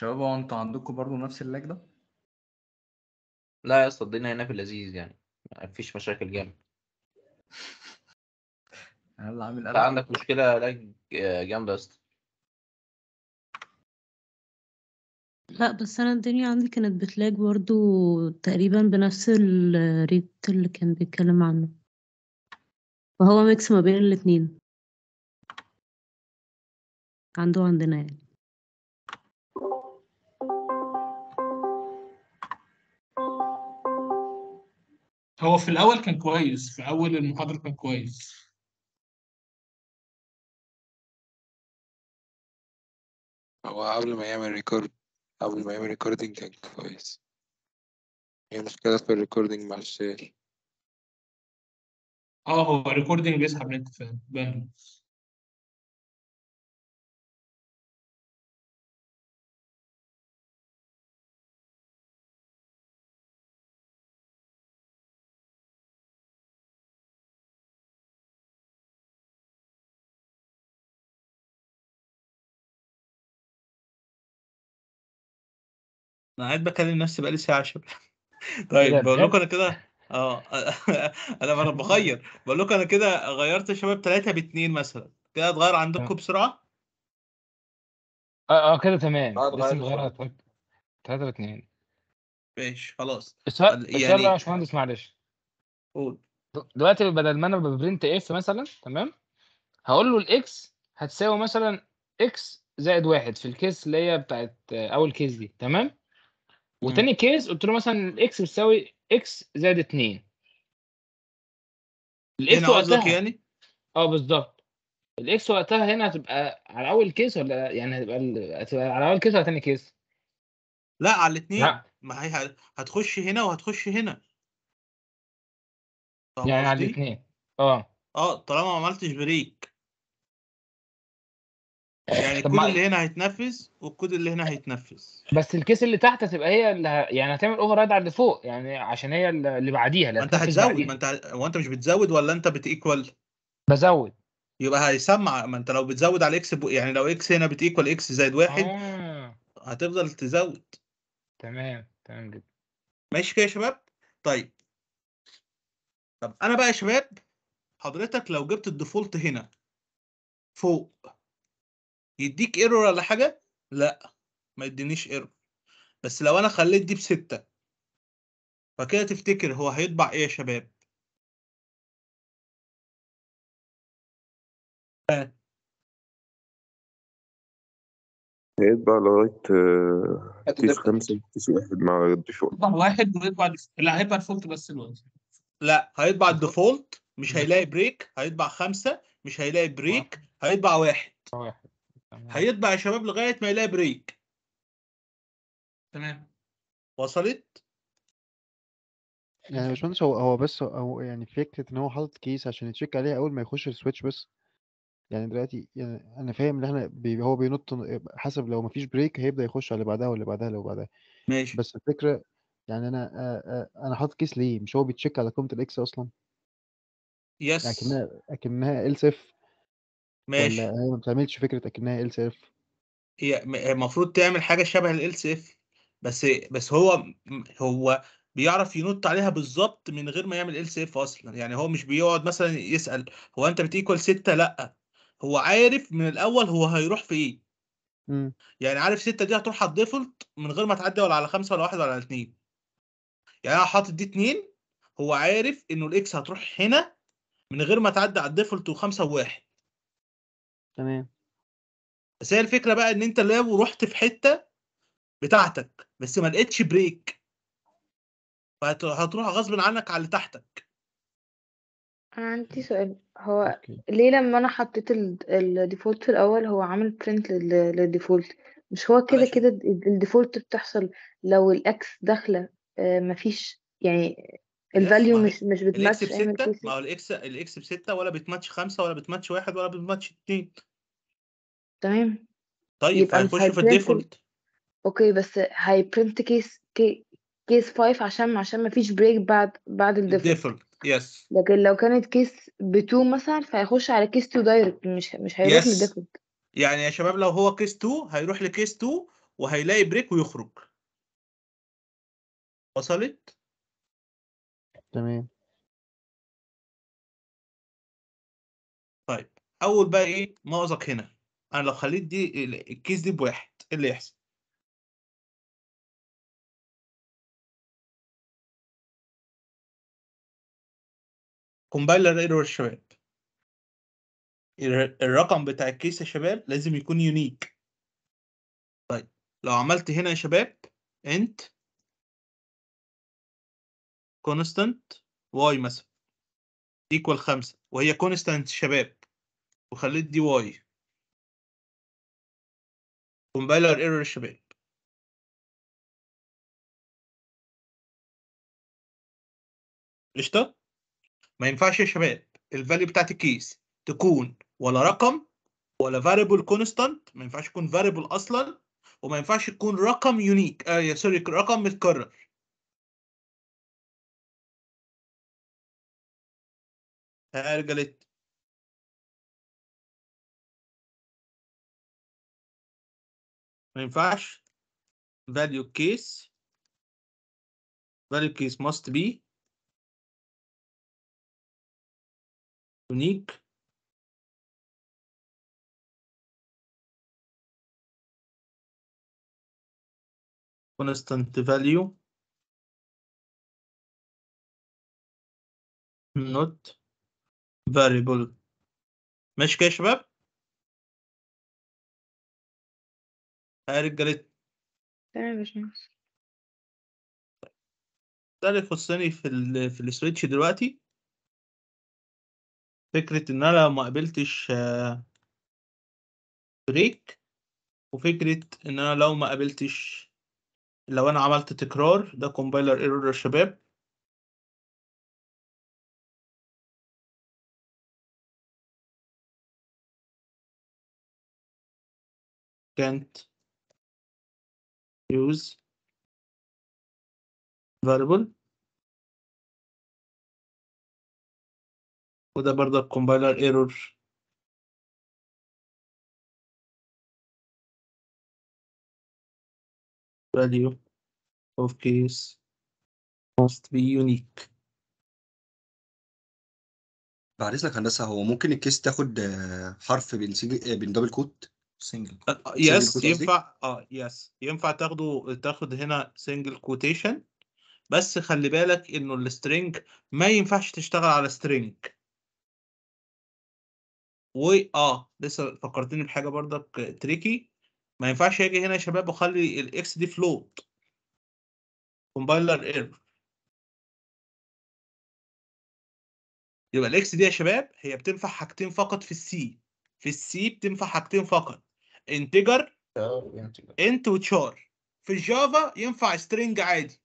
شباب هو انتوا عندكم برضه نفس اللاج ده؟ لا يا اسطى الدنيا هنا في اللذيذ يعني مفيش مشاكل جامد هل عامل قلق. عندك مشكله لاج جامده يا اسطى لا بس انا الدنيا عندي كانت بتلاج برضه تقريبا بنفس الريت اللي كان بيتكلم عنه فهو ميكس ما بين الاتنين عنده عندنا يعني هو في الأول كان كويس في أول المحاضرة كان كويس هو قبل ما يعمل ريكورد قبل ما يعمل ريكوردينج كان كويس هي مشكلة في الريكوردينج مع الشير اه هو الريكوردينج بيسحب نت فاهم انا قاعد بكلم نفسي بقالي ساعه شباب طيب بقول لكم انا كده اه انا انا بغير بقول لكم انا كده غيرت شباب ثلاثه باثنين مثلا كده اتغير عندكم بسرعه اه اه كده تمام بس مغيرها ثلاثه باثنين ماشي خلاص السؤال يعني... السؤال يا باشمهندس معلش قول دلوقتي بدل ما انا ببرنت اف مثلا تمام هقول له الاكس هتساوي مثلا اكس زائد واحد في الكيس اللي هي بتاعت اول كيس دي تمام وتاني كيس قلت له مثلا الاكس بتساوي اكس زائد 2 الاكس وقتها يعني اه بالظبط الاكس وقتها هنا هتبقى على اول كيس ولا يعني هتبقى هتبقى على اول كيس ولا تاني كيس؟ لا على الاثنين ما هي هتخش هنا وهتخش هنا يعني على الاثنين اه اه طالما ما عملتش بريك يعني الكود اللي هنا هيتنفذ والكود اللي هنا هيتنفذ بس الكيس اللي تحت هتبقى هي اللي يعني هتعمل اوفر رايد على اللي فوق يعني عشان هي اللي بعديها ما انت هتزود ما انت هو انت مش بتزود ولا انت بتيكوال بزود يبقى هيسمع ما انت لو بتزود على اكس يعني لو اكس هنا بتيكوال اكس زائد واحد آه. هتفضل تزود تمام تمام جدا ماشي كده يا شباب طيب طب انا بقى يا شباب حضرتك لو جبت الديفولت هنا فوق يديك ايرور ولا حاجه لا ما يدينيش ايرور بس لو انا خليت دي بستة فكده تفتكر هو هيطبع ايه يا شباب هيطبع لغاية كيس آه، خمسة كيس واحد مع الديفولت واحد ويطبع لا هيطبع الديفولت بس الوقت لا هيطبع الديفولت مش هيلاقي بريك هيطبع خمسة مش هيلاقي بريك هيطبع واحد واحد هيطبع يا شباب لغايه ما يلاقي بريك تمام وصلت يعني يا باشمهندس هو هو بس هو يعني فكره ان هو حاطط كيس عشان يتشيك عليها اول ما يخش السويتش بس يعني دلوقتي يعني انا فاهم ان احنا بي هو بينط حسب لو مفيش بريك هيبدا يخش على اللي بعدها واللي بعدها واللي بعدها ماشي بس الفكره يعني انا آآ آآ انا حاطط كيس ليه مش هو بيتشيك على قيمه الاكس اصلا يس اكنها اكنها ال صفر ماشي ولا ما بتعملش فكره اكنها ال سي اف هي المفروض تعمل حاجه شبه ال سي اف بس بس هو هو بيعرف ينط عليها بالظبط من غير ما يعمل ال سي اف اصلا يعني هو مش بيقعد مثلا يسال هو انت بتيكوال 6 لا هو عارف من الاول هو هيروح في ايه يعني عارف 6 دي هتروح على الديفولت من غير ما تعدي ولا على 5 ولا 1 ولا على 2 يعني انا حاطط دي 2 هو عارف انه الاكس هتروح هنا من غير ما تعدي على الديفولت و5 و1 تمام بس هي الفكره بقى ان انت لو رحت في حته بتاعتك بس ما لقيتش بريك فهتروح غصب عنك على اللي تحتك انا عندي سؤال هو أوكي. ليه لما انا حطيت الديفولت في الاول هو عامل برنت للديفولت مش هو كده كده الديفولت بتحصل لو الاكس داخله آه، مفيش يعني الفاليو مش مش بتماتش الاكس بستة ما هو الاكس الاكس بستة ولا بتماتش خمسة ولا بتماتش واحد ولا بتماتش اتنين تمام طيب هنخش في الديفولت اوكي بس هيبرنت كيس كي كيس 5 عشان عشان ما فيش بريك بعد بعد الديفولت يس لكن لو كانت كيس ب 2 مثلا فهيخش على كيس 2 دايركت مش مش هيروح yes. للديفولت يعني يا شباب لو هو كيس 2 هيروح لكيس 2 وهيلاقي بريك ويخرج وصلت تمام. طيب اول بقى ايه مأزق هنا انا لو خليت دي الكيس دي بواحد ايه اللي يحصل كومبايلر ايرور الشباب الرقم بتاع الكيس يا شباب لازم يكون يونيك طيب لو عملت هنا يا شباب انت كونستانت واي مثلا ايكوال خمسة وهي كونستانت شباب وخليت دي واي كومبايلر ايرور شباب قشطة ما ينفعش يا شباب الفاليو بتاعت الكيس تكون ولا رقم ولا فاريبل كونستانت ما ينفعش يكون فاريبل اصلا وما ينفعش يكون رقم يونيك اه يا سوري رقم متكرر Här ما ينفعش value case value case must be unique constant value not فاريبل ماشي كده يا شباب يا رجاله تمام ده اللي يخصني في ال في السويتش دلوقتي فكرة إن أنا ما قابلتش بريك آه، وفكرة إن أنا لو ما قابلتش لو أنا عملت تكرار ده كومبايلر ايرور يا شباب can't use variable وده برضه compiler error value of case must be unique بعد اذنك هندسه هو ممكن الكيس تاخد حرف بين دبل كوت سنجل يس ينفع اه يس ينفع تاخده تاخد هنا سنجل كوتيشن بس خلي بالك انه السترينج ما ينفعش تشتغل على سترينج و اه لسه فكرتني بحاجه برضك تريكي ما ينفعش اجي هنا يا شباب واخلي الاكس دي فلوت كومبايلر اير يبقى الاكس دي يا شباب هي بتنفع حاجتين فقط في السي في السي بتنفع حاجتين فقط انتجر انت وتشار في الجافا ينفع سترينج عادي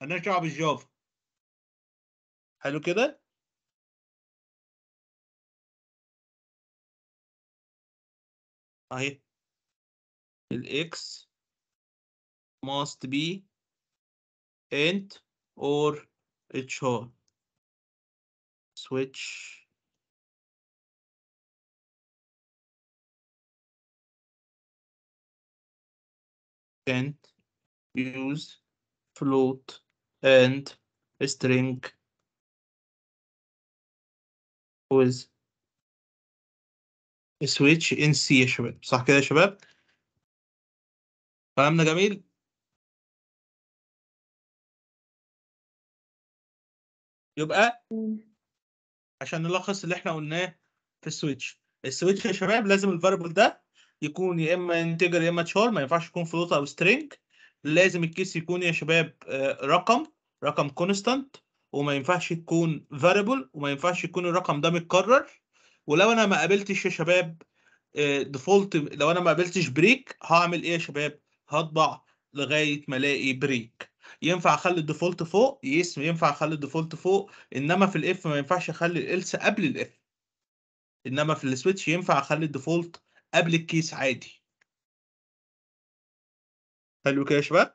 مالناش دعوه بالجافا حلو كده اهي الاكس must be int or char switch int use float and string with switch in C يا شباب صح كده يا شباب كلامنا جميل يبقى عشان نلخص اللي احنا قلناه في السويتش السويتش يا شباب لازم الفاريبل ده يكون يا اما انتجر يا اما تشار ما ينفعش يكون فلوت او سترينج لازم الكيس يكون يا شباب آه، رقم رقم كونستانت وما ينفعش يكون فاريبل وما ينفعش يكون الرقم ده متكرر ولو انا ما قابلتش يا شباب ديفولت آه، لو انا ما قابلتش بريك هعمل ايه يا شباب هطبع لغايه ما الاقي بريك ينفع اخلي الديفولت فوق يس ينفع اخلي الديفولت فوق انما في الاف ما ينفعش اخلي الالس قبل الاف انما في السويتش ينفع اخلي الديفولت قبل الكيس عادي حلو كده يا شباب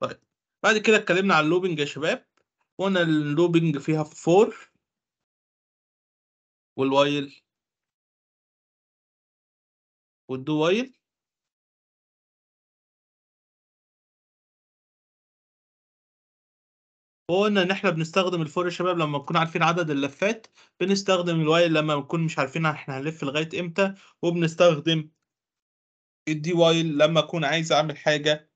طيب بعد كده اتكلمنا على اللوبنج يا شباب قلنا اللوبنج فيها فور والوايل والدو وايل وقلنا ان احنا بنستخدم الفور شباب لما نكون عارفين عدد اللفات بنستخدم الواي لما نكون مش عارفين احنا هنلف لغايه امتى وبنستخدم الدي واي لما اكون عايز اعمل حاجه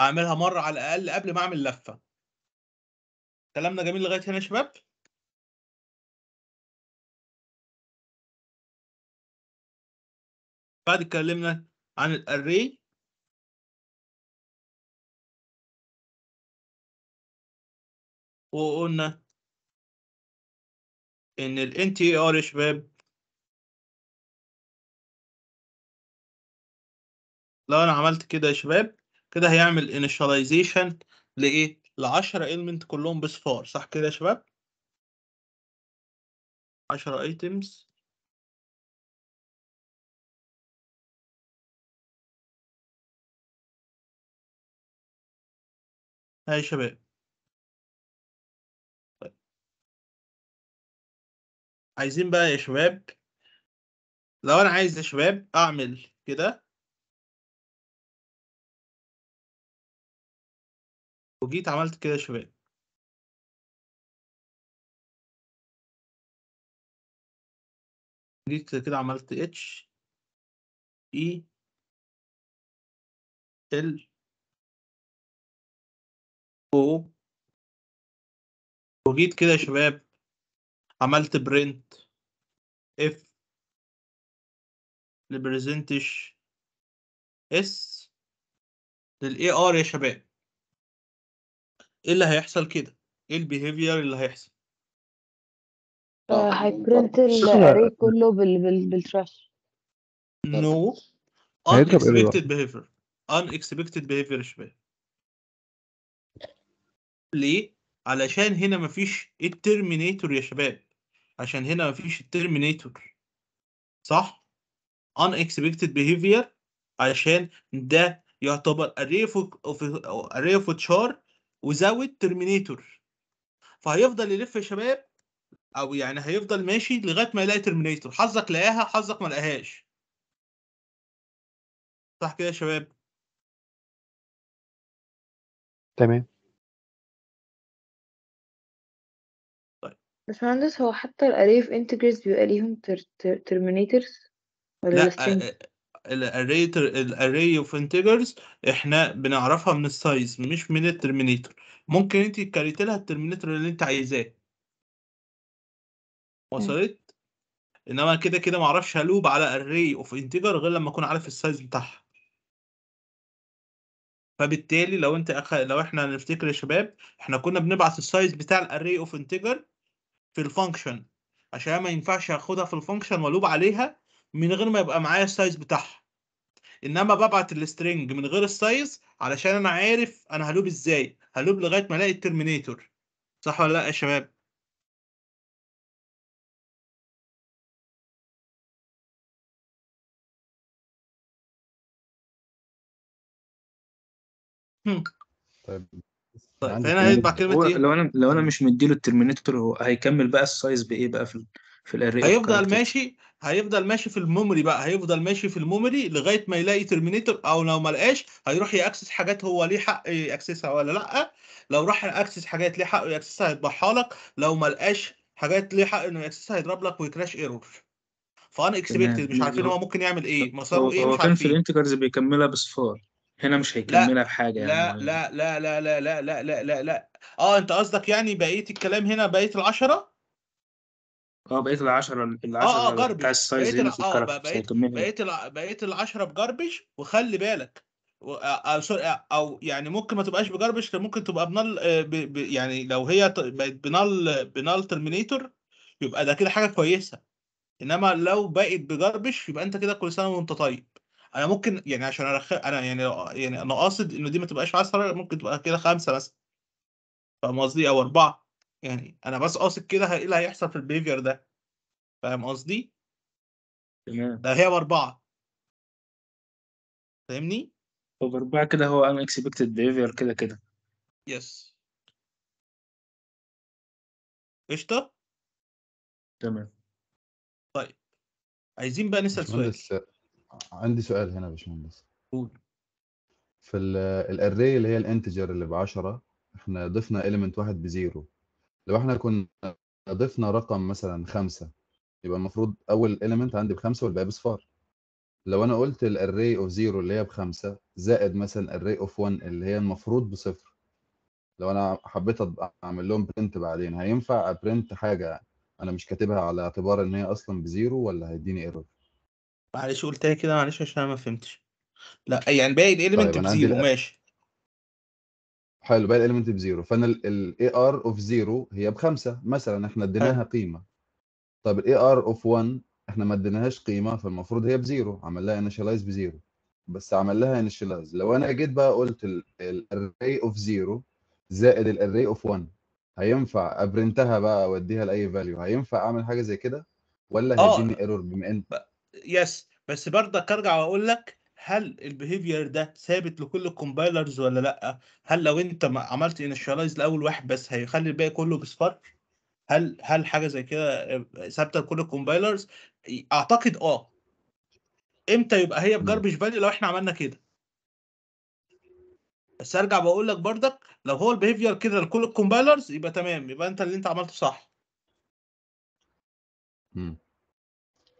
اعملها مره على الاقل قبل ما اعمل لفه كلامنا جميل لغايه هنا يا شباب بعد اتكلمنا عن الاري وقلنا ان ال NTR e يا شباب لو انا عملت كده يا شباب كده هيعمل initialization لايه ل 10 element كلهم بصفار صح كده يا شباب 10 items هاي شباب عايزين بقى يا شباب لو انا عايز يا شباب اعمل كده وجيت عملت كده يا شباب جيت كده عملت اتش اي ال او وجيت كده يا شباب عملت برنت اف لبرزنتش اس للاي ار يا شباب ايه اللي هيحصل كده ايه البيهيفير اللي هيحصل آه، هيبرنت الاري كله بالتراش نو إيه unexpected behavior unexpected behavior يا شباب ليه علشان هنا مفيش الترمينيتور يا شباب عشان هنا مفيش الترمينيتور صح unexpected behavior عشان ده يعتبر array of array of char وزود ترمينيتور فهيفضل يلف يا شباب او يعني هيفضل ماشي لغايه ما يلاقي ترمينيتور حظك لقاها حظك ما لقاهاش صح كده يا شباب تمام باشمهندس هو حتى الأريف انتجرز بيبقى ليهم ترمينيترز ولا لا الاري الاري اوف انتجرز احنا بنعرفها من السايز مش من الترمينيتور ممكن انت تكريت لها الترمينيتور اللي انت عايزاه وصلت انما كده كده ما اعرفش هلوب على اري اوف انتجر غير لما اكون عارف السايز بتاعها فبالتالي لو انت أخ... لو احنا هنفتكر يا شباب احنا كنا بنبعت السايز بتاع الاري اوف انتجر في الفانكشن عشان ما ينفعش اخدها في الفانكشن والوب عليها من غير ما يبقى معايا السايز بتاعها انما ببعت السترنج من غير السايز علشان انا عارف انا هلوب ازاي هلوب لغايه ما الاقي الترمينيتور صح ولا لا يا شباب طيب طيب فهنا هيطبع كلمه ايه لو انا لو انا مش مديله الترمينيتور هو هيكمل بقى السايز بايه بقى في في الاري هيفضل ماشي هيفضل ماشي في الميموري بقى هيفضل ماشي في الميموري لغايه ما يلاقي ترمينيتور او لو ما لقاش هيروح ياكسس حاجات هو ليه حق ياكسسها ولا لا لو راح ياكسس حاجات ليه حق ياكسسها هيطبعها لك لو ما لقاش حاجات ليه حق انه ياكسسها هيضرب لك ويكراش ايرور فان اكسبكتد مش عارفين هو ممكن يعمل ايه مساره ايه مش عارفين في الانتجرز بيكملها بصفار هنا مش هيكملها بحاجه لا يعني. لا لا لا لا لا لا لا لا لا اه انت قصدك يعني بقيه الكلام هنا بقيه العشره اه بقيه العشره العشره ال10 بتاع السايز هنا في آه، الكرف بقيه بقيه العشره بجربش وخلي بالك او سوري آه، آه، او يعني ممكن ما تبقاش بجربش ممكن تبقى بنال يعني لو هي بقت بنال بنال ترمينيتور يبقى ده كده حاجه كويسه انما لو بقت بجربش يبقى انت كده كل سنه وانت طيب انا ممكن يعني عشان أرخ... انا يعني لو... يعني انا قاصد انه دي ما تبقاش 10 ممكن تبقى كده خمسه مثلا فاهم قصدي او اربعه يعني انا بس قاصد كده ايه اللي هيحصل في البيفير ده فاهم قصدي؟ تمام ده هي باربعه فاهمني؟ هو باربعه كده هو ان اكسبكتد بيفير كده كده يس قشطه؟ تمام طيب عايزين بقى نسال سؤال عندي سؤال هنا يا باشمهندس قول في الاري اللي هي الانتجر اللي ب 10 احنا ضفنا ايليمنت واحد بزيرو لو احنا كنا ضفنا رقم مثلا خمسة يبقى المفروض اول ايليمنت عندي بخمسة والباقي بصفار لو انا قلت الاري اوف زيرو اللي هي بخمسة زائد مثلا الاري اوف 1 اللي هي المفروض بصفر لو انا حبيت اعمل لهم برنت بعدين هينفع ابرنت حاجة انا مش كاتبها على اعتبار ان هي اصلا بزيرو ولا هيديني ايرور معلش قول تاني كده معلش عشان انا ما فهمتش لا يعني باقي الاليمنت طيب عندي بزيرو ماشي حلو باقي الاليمنت بزيرو فانا الاي ار اوف زيرو هي بخمسه مثلا احنا اديناها قيمه طب الاي ار اوف 1 احنا ما اديناهاش قيمه فالمفروض هي بزيرو عمل لها انيشاليز بزيرو بس عمل لها انيشاليز لو انا جيت بقى قلت الاري اوف زيرو زائد الاري اوف 1 هينفع ابرنتها بقى اوديها لاي فاليو هينفع اعمل حاجه زي كده ولا آه. هيديني ايرور بما ان يس بس برضك ارجع واقول لك هل البيهيفير ده ثابت لكل الكومبايلرز ولا لا هل لو انت ما عملت انيشاليز لاول واحد بس هيخلي الباقي كله بسبارك هل هل حاجه زي كده آه، ثابته لكل الكومبايلرز اعتقد اه امتى يبقى هي بجربش فاليو لو احنا عملنا كده بس ارجع بقول لك برضك لو هو البيهيفير كده لكل الكومبايلرز يبقى تمام يبقى انت اللي انت عملته صح امم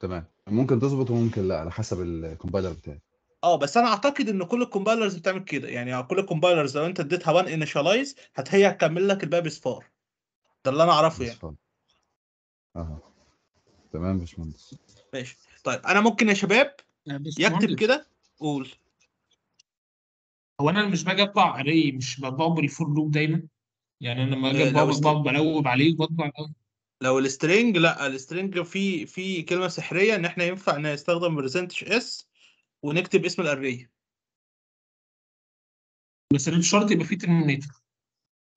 تمام ممكن تظبط وممكن لا على حسب الكومبايلر بتاعي اه بس انا اعتقد ان كل الكومبايلرز بتعمل كده يعني كل الكومبايلرز لو انت اديتها وان انيشاليز هت هي هتكمل لك الباب بصفار ده اللي انا اعرفه يعني اها تمام يا باشمهندس ماشي طيب انا ممكن يا شباب آه، يكتب كده قول هو انا مش باجي اطبع اري مش بطبع بالفور لوب دايما يعني انا لما اجي آه، بطبع بلوب عليه وبطبع لو السترنج لا السترنج في في كلمه سحريه ان احنا ينفع نستخدم برزنتش اس ونكتب اسم الاريه بس مش شرط يبقى فيه ترمينيتور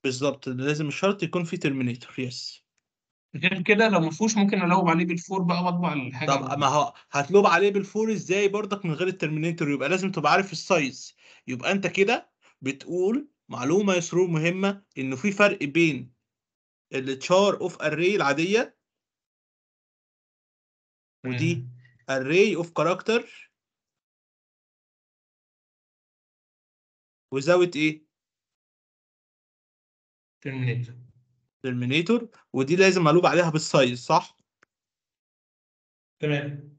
بالظبط لازم الشرط يكون فيه ترمينيتور يس غير كده لو ما فيهوش ممكن الوب عليه بالفور بقى واطبع الحاجه طب ما هو هتلوب عليه بالفور ازاي برضك من غير الترمينيتور يبقى لازم تبقى عارف السايز يبقى انت كده بتقول معلومه يسرو مهمه انه في فرق بين التشار اوف اري العاديه ودي array of character وزاويه ايه؟ terminator ترمينيتور ودي لازم مقلوب عليها بالسايز صح؟ تمام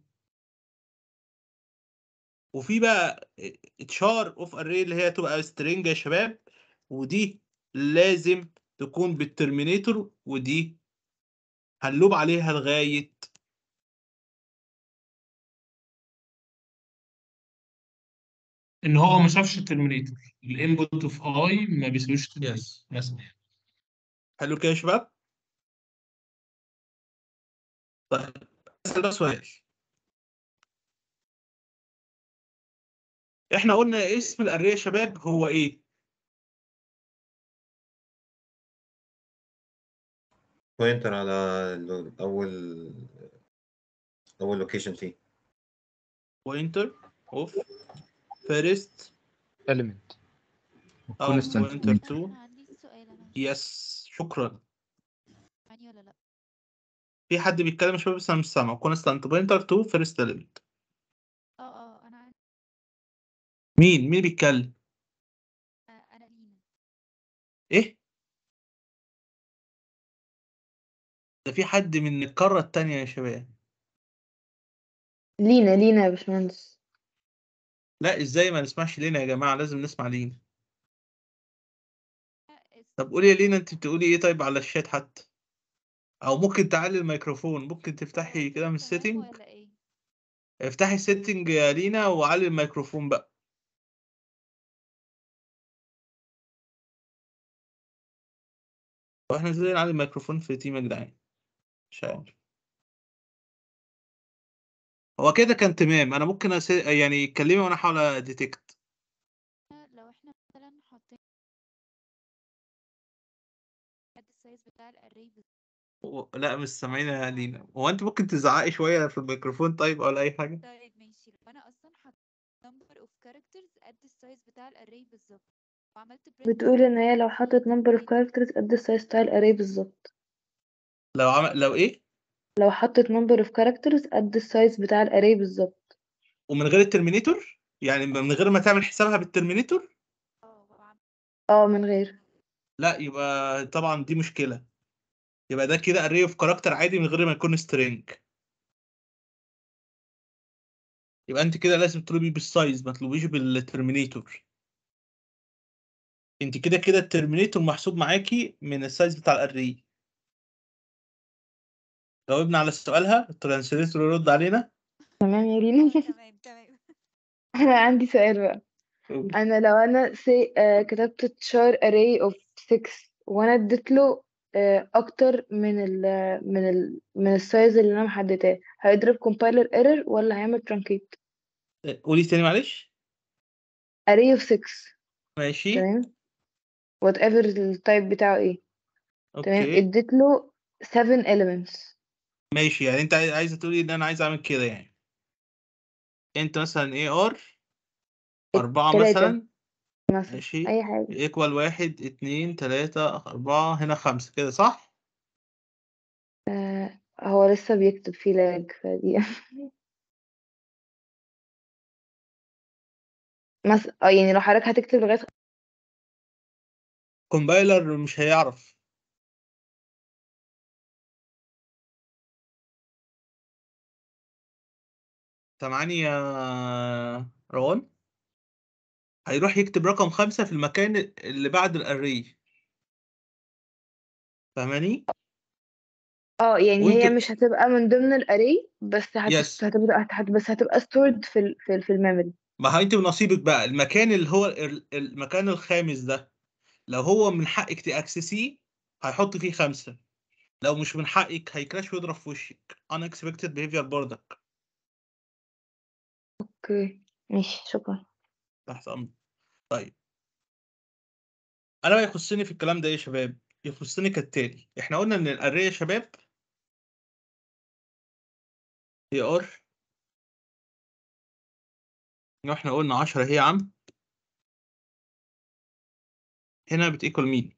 وفي بقى char of array اللي هي تبقى string يا شباب ودي لازم تكون بالترمينيتور ودي هنلوب عليها لغاية ان هو ما شافش الترمينيتور الانبوت اوف اي ما بيسويش يس يس حلو كده يا شباب طيب اسال بقى سؤال احنا قلنا اسم الاريه يا شباب هو ايه بوينتر على اول اول لوكيشن فيه بوينتر اوف فيرست اليمنت بوينتر 2 يس شكرا يعني ولا لا في حد بيتكلم شباب بس انا مش سامع كونستانت بوينتر 2 فيرست اليمنت مين مين بيتكلم آه، انا لينا ايه ده في حد من القارة التانية يا شباب لينا لينا يا باشمهندس لا ازاي ما نسمعش لينا يا جماعة لازم نسمع لينا طب قولي يا لينا انت بتقولي ايه طيب على الشات حتى او ممكن تعلي الميكروفون ممكن تفتحي كده من السيتنج إيه؟ افتحي السيتنج يا لينا وعلي الميكروفون بقى واحنا ازاي نعلي الميكروفون في تيم يا جدعان مش هو كده كان تمام انا ممكن أس... يعني يتكلمي وانا احاول اديتكت لو احنا مثلا حاطين السايز بتاع الاري لا مش سامعين يا لينا هو انت ممكن تزعقي شويه في الميكروفون طيب او اي حاجه طيب ماشي انا اصلا حاطه نمبر اوف كاركترز قد السايز بتاع الاري بالظبط وعملت بتقول ان هي لو حطت نمبر اوف كاركترز قد السايز بتاع الاري بالظبط لو عمل لو ايه لو حطت نمبر اوف كاركترز قد السايز بتاع الاري بالظبط ومن غير الترمينيتور يعني من غير ما تعمل حسابها بالترمينيتور اه من غير لا يبقى طبعا دي مشكله يبقى ده كده اري اوف كاركتر عادي من غير ما يكون سترينج يبقى انت كده لازم تطلبي بالسايز ما تطلبيش بالترمينيتور انت كده كده الترمينيتور محسوب معاكي من السايز بتاع الاري جاوبنا على سؤالها الترانسليتور يرد علينا تمام يا رينا تمام تمام انا عندي سؤال بقى انا لو انا سي آه، كتبت تشار array of 6 وانا اديت له آه، اكتر من ال من ال من السايز اللي انا محددتاه هيضرب compiler error ولا هيعمل truncate آه، قولي تاني معلش array of 6 ماشي تمام وات ايفر التايب بتاعه ايه تمام اديت له 7 elements ماشي يعني انت عايز تقولي إيه؟ ان انا عايز اعمل كده يعني انت مثلا ايه ار أربعة مثلا ماشي أي حاجة ايكوال واحد اتنين تلاتة أربعة هنا خمسة كده صح؟ آه هو لسه بيكتب فيه لاج فدي مثلا آه، يعني لو حضرتك هتكتب لغاية كومبايلر مش هيعرف سامعني يا روان هيروح يكتب رقم خمسة في المكان اللي بعد الاري فاهماني؟ اه يعني هي مش هتبقى من ضمن الاري بس هتبقى yes. هتبقى بس هتبقى ستورد في الـ في, ال... في الميموري ما هو انت بنصيبك بقى المكان اللي هو المكان الخامس ده لو هو من حقك تاكسسيه هيحط فيه خمسه لو مش من حقك هيكراش ويضرب في وشك unexpected behavior بردك اوكي ماشي شكرا تحت امر طيب انا بقى يخصني في الكلام ده ايه يا شباب يخصني كالتالي احنا قلنا ان الاري يا شباب هي يعني ار احنا قلنا 10 هي عم هنا بتيكول مين؟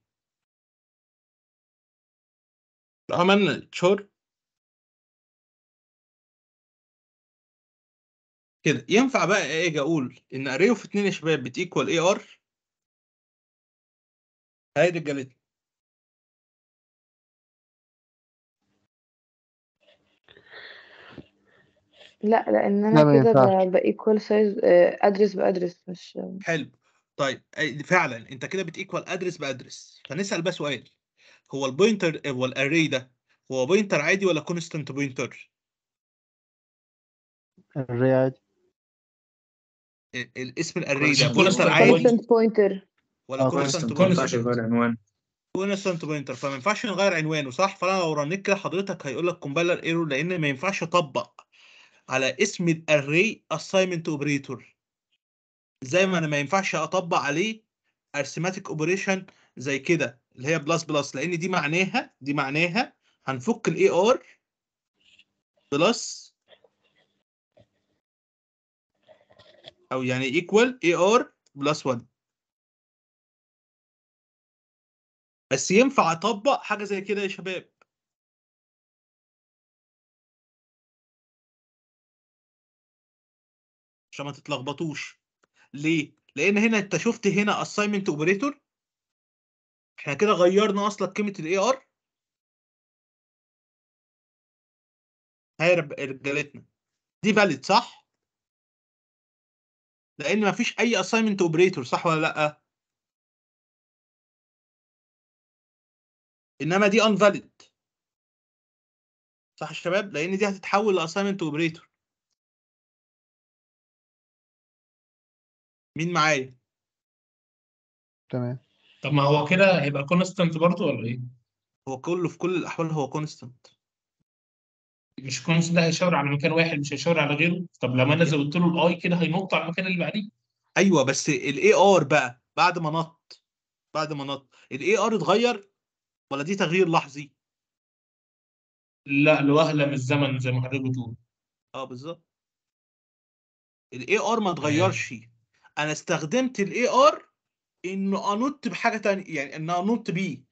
لو عملنا شورت كده ينفع بقى إيه اجي اقول ان اري اوف 2 يا شباب بتيكوال اي ار هاي رجالتنا لا لان انا كده بايكوال سايز ادرس بادرس مش حلو طيب فعلا انت كده بتيكوال ادرس بادرس فنسال بقى سؤال هو البوينتر هو الاري ده هو بوينتر عادي ولا كونستنت بوينتر الري عادي الاسم الاري ده كونستنت عادي بوينتر ولا آه، كونستنت بوينتر كونستنت بوينتر فما ينفعش نغير عنوانه صح فانا لو رنيت كده حضرتك هيقول لك كومبايلر ايرور لان ما ينفعش اطبق على اسم الاري اساينمنت اوبريتور زي ما انا ما ينفعش اطبق عليه ارثماتيك اوبريشن زي كده اللي هي بلس بلس لان دي معناها دي معناها هنفك الاي ار بلس او يعني ايكوال اي ار بلس 1 بس ينفع اطبق حاجه زي كده يا شباب عشان ما تتلخبطوش ليه لان هنا انت شفت هنا assignment operator احنا كده غيرنا اصلا قيمه الاي ار هرب رجالتنا دي valid صح لان ما فيش اي اساينمنت اوبريتور صح ولا لا انما دي انفاليد صح يا شباب لان دي هتتحول لاساينمنت اوبريتور مين معايا تمام طب ما هو كده هيبقى كونستنت برضه ولا ايه هو كله في كل الاحوال هو كونستنت مش كونس ده هيشاور على مكان واحد مش هيشاور على غيره طب لما انا زودت له الاي كده هينط على المكان اللي بعديه ايوه بس الاي ار بقى بعد ما نط بعد ما نط الاي ار اتغير ولا دي تغيير لحظي؟ لا لوهله من الزمن زي ما حضرتك بتقول اه بالظبط الاي ار ما اتغيرش انا استخدمت الاي ار انه انط بحاجه ثانيه يعني ان انط بيه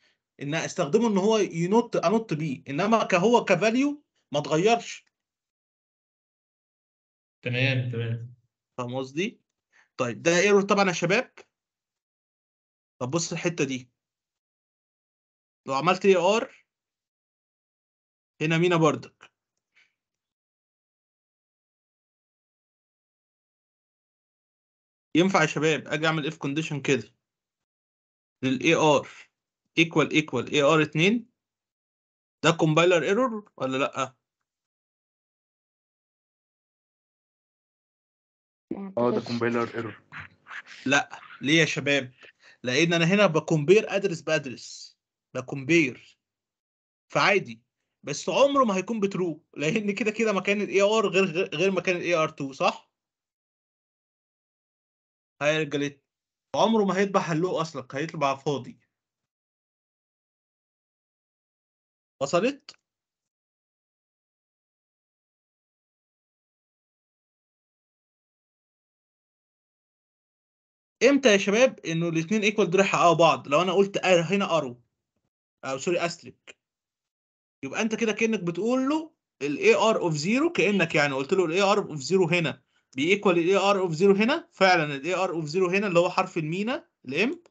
ان استخدمه ان هو ينط انط بيه انما كهو كفاليو ما اتغيرش تمام تمام فاهم قصدي؟ طيب ده ايرور طبعا يا شباب طب بص الحته دي لو عملت اي ار هنا مينا بردك ينفع يا شباب اجي اعمل اف كونديشن كده للاي ار ايكوال ايكوال اي ار 2 ده كومبايلر ايرور ولا لا يعني اه ده كومبايلر ايرور لا ليه يا شباب لان انا هنا بكمبير ادرس بادرس بكمبير فعادي بس عمره ما هيكون بترو لان كده كده مكان الاي ار غير غير مكان الاي ار 2 صح هيرجع عمره ما هيطبع حلوه اصلا هيطبع فاضي وصلت امتى يا شباب انه الاثنين ايكوال دول يحققوا بعض لو انا قلت آه هنا ارو او سوري استريك يبقى انت كده كانك بتقول له الاي ار اوف زيرو كانك يعني قلت له الاي ار اوف زيرو هنا بيكوال الاي ار اوف زيرو هنا فعلا الاي ار اوف زيرو هنا اللي هو حرف المينا الام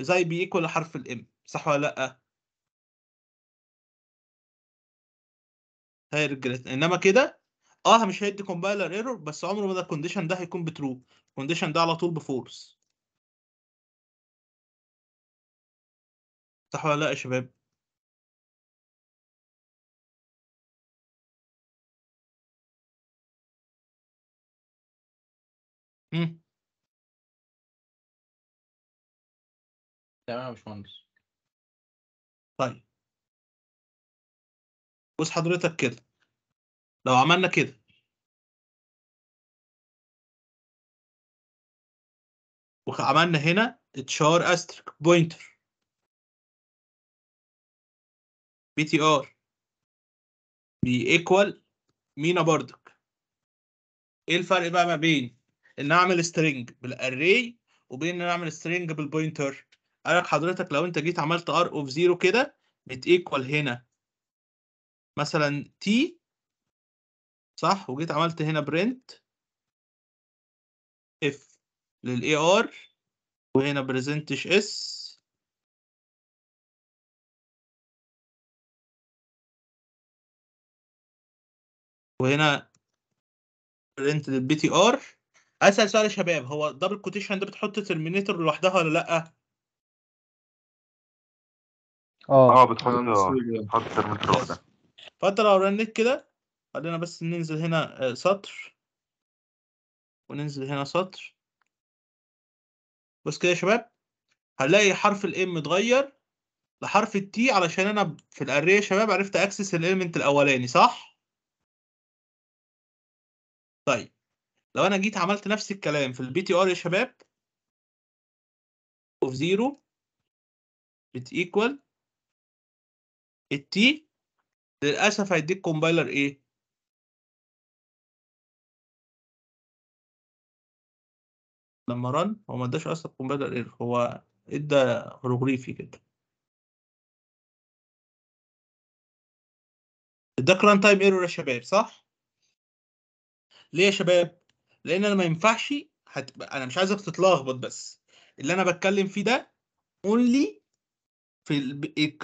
زي بيكوال حرف الام صح ولا لا؟ هاي رجالتنا انما كده اه مش هيدي كومبايلر ايرور بس عمره ما ده الكونديشن ده هيكون بترو الكونديشن ده على طول بفورس صح ولا لا يا شباب؟ تمام يا باشمهندس. طيب. بُص حضرتك كده، لو عملنا كده وعملنا هنا تشار asterisk بوينتر بي تي ار بيكوال مينا بردك ايه الفرق بقى ما بين ان اعمل سترينج بالاري وبين ان اعمل سترينج بالبوينتر قال لك حضرتك لو انت جيت عملت ار اوف زيرو كده بتيكوال هنا مثلا تي صح وجيت عملت هنا برنت اف للاي ار وهنا بريزنتش اس وهنا برنت للبي تي ار اسال سؤال يا شباب هو دبل كوتيشن ده بتحط ترمينيتور لوحدها ولا لا؟ اه اه بتحط آه، آه، بتحط ترمينيتور لوحدها فانت لو رنيت كده خلينا بس ننزل هنا آه، سطر وننزل هنا سطر بص كده يا شباب هنلاقي حرف الام اتغير لحرف التي علشان انا في الاريه يا شباب عرفت اكسس الاليمنت الاولاني صح؟ طيب لو انا جيت عملت نفس الكلام في البي تي ار يا شباب اوف زيرو بتيكوال التي للاسف هيديك كومبايلر ايه لما رن هو ما اداش اصلا كومبايلر ايه هو ادى هيروغليفي كده اداك ران تايم ايرور يا شباب صح ليه يا شباب لان انا ما ينفعش هت... انا مش عايزك تتلخبط بس اللي انا بتكلم فيه ده اونلي في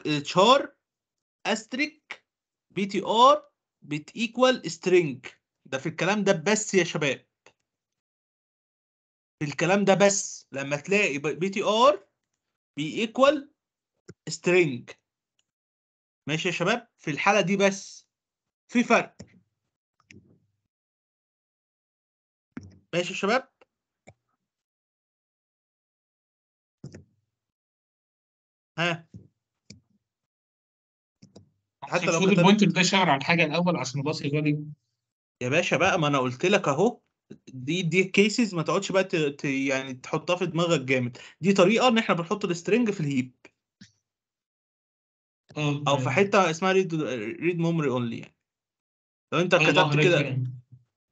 اتش ار استريك بي تي ار string سترينج ده في الكلام ده بس يا شباب في الكلام ده بس لما تلاقي بي تي ار سترينج ماشي يا شباب في الحاله دي بس في فرق ماشي يا شباب ها حتى لو البوينتر ده شعر على الحاجه الاول عشان باص الواجب يا باشا بقى ما انا قلت لك اهو دي دي كيسز ما تقعدش بقى ت... ت... يعني تحطها في دماغك جامد دي طريقه ان احنا بنحط السترنج في الهيب آه، او آه. في حته اسمها ريد ريد ميموري اونلي يعني لو انت كتبت كده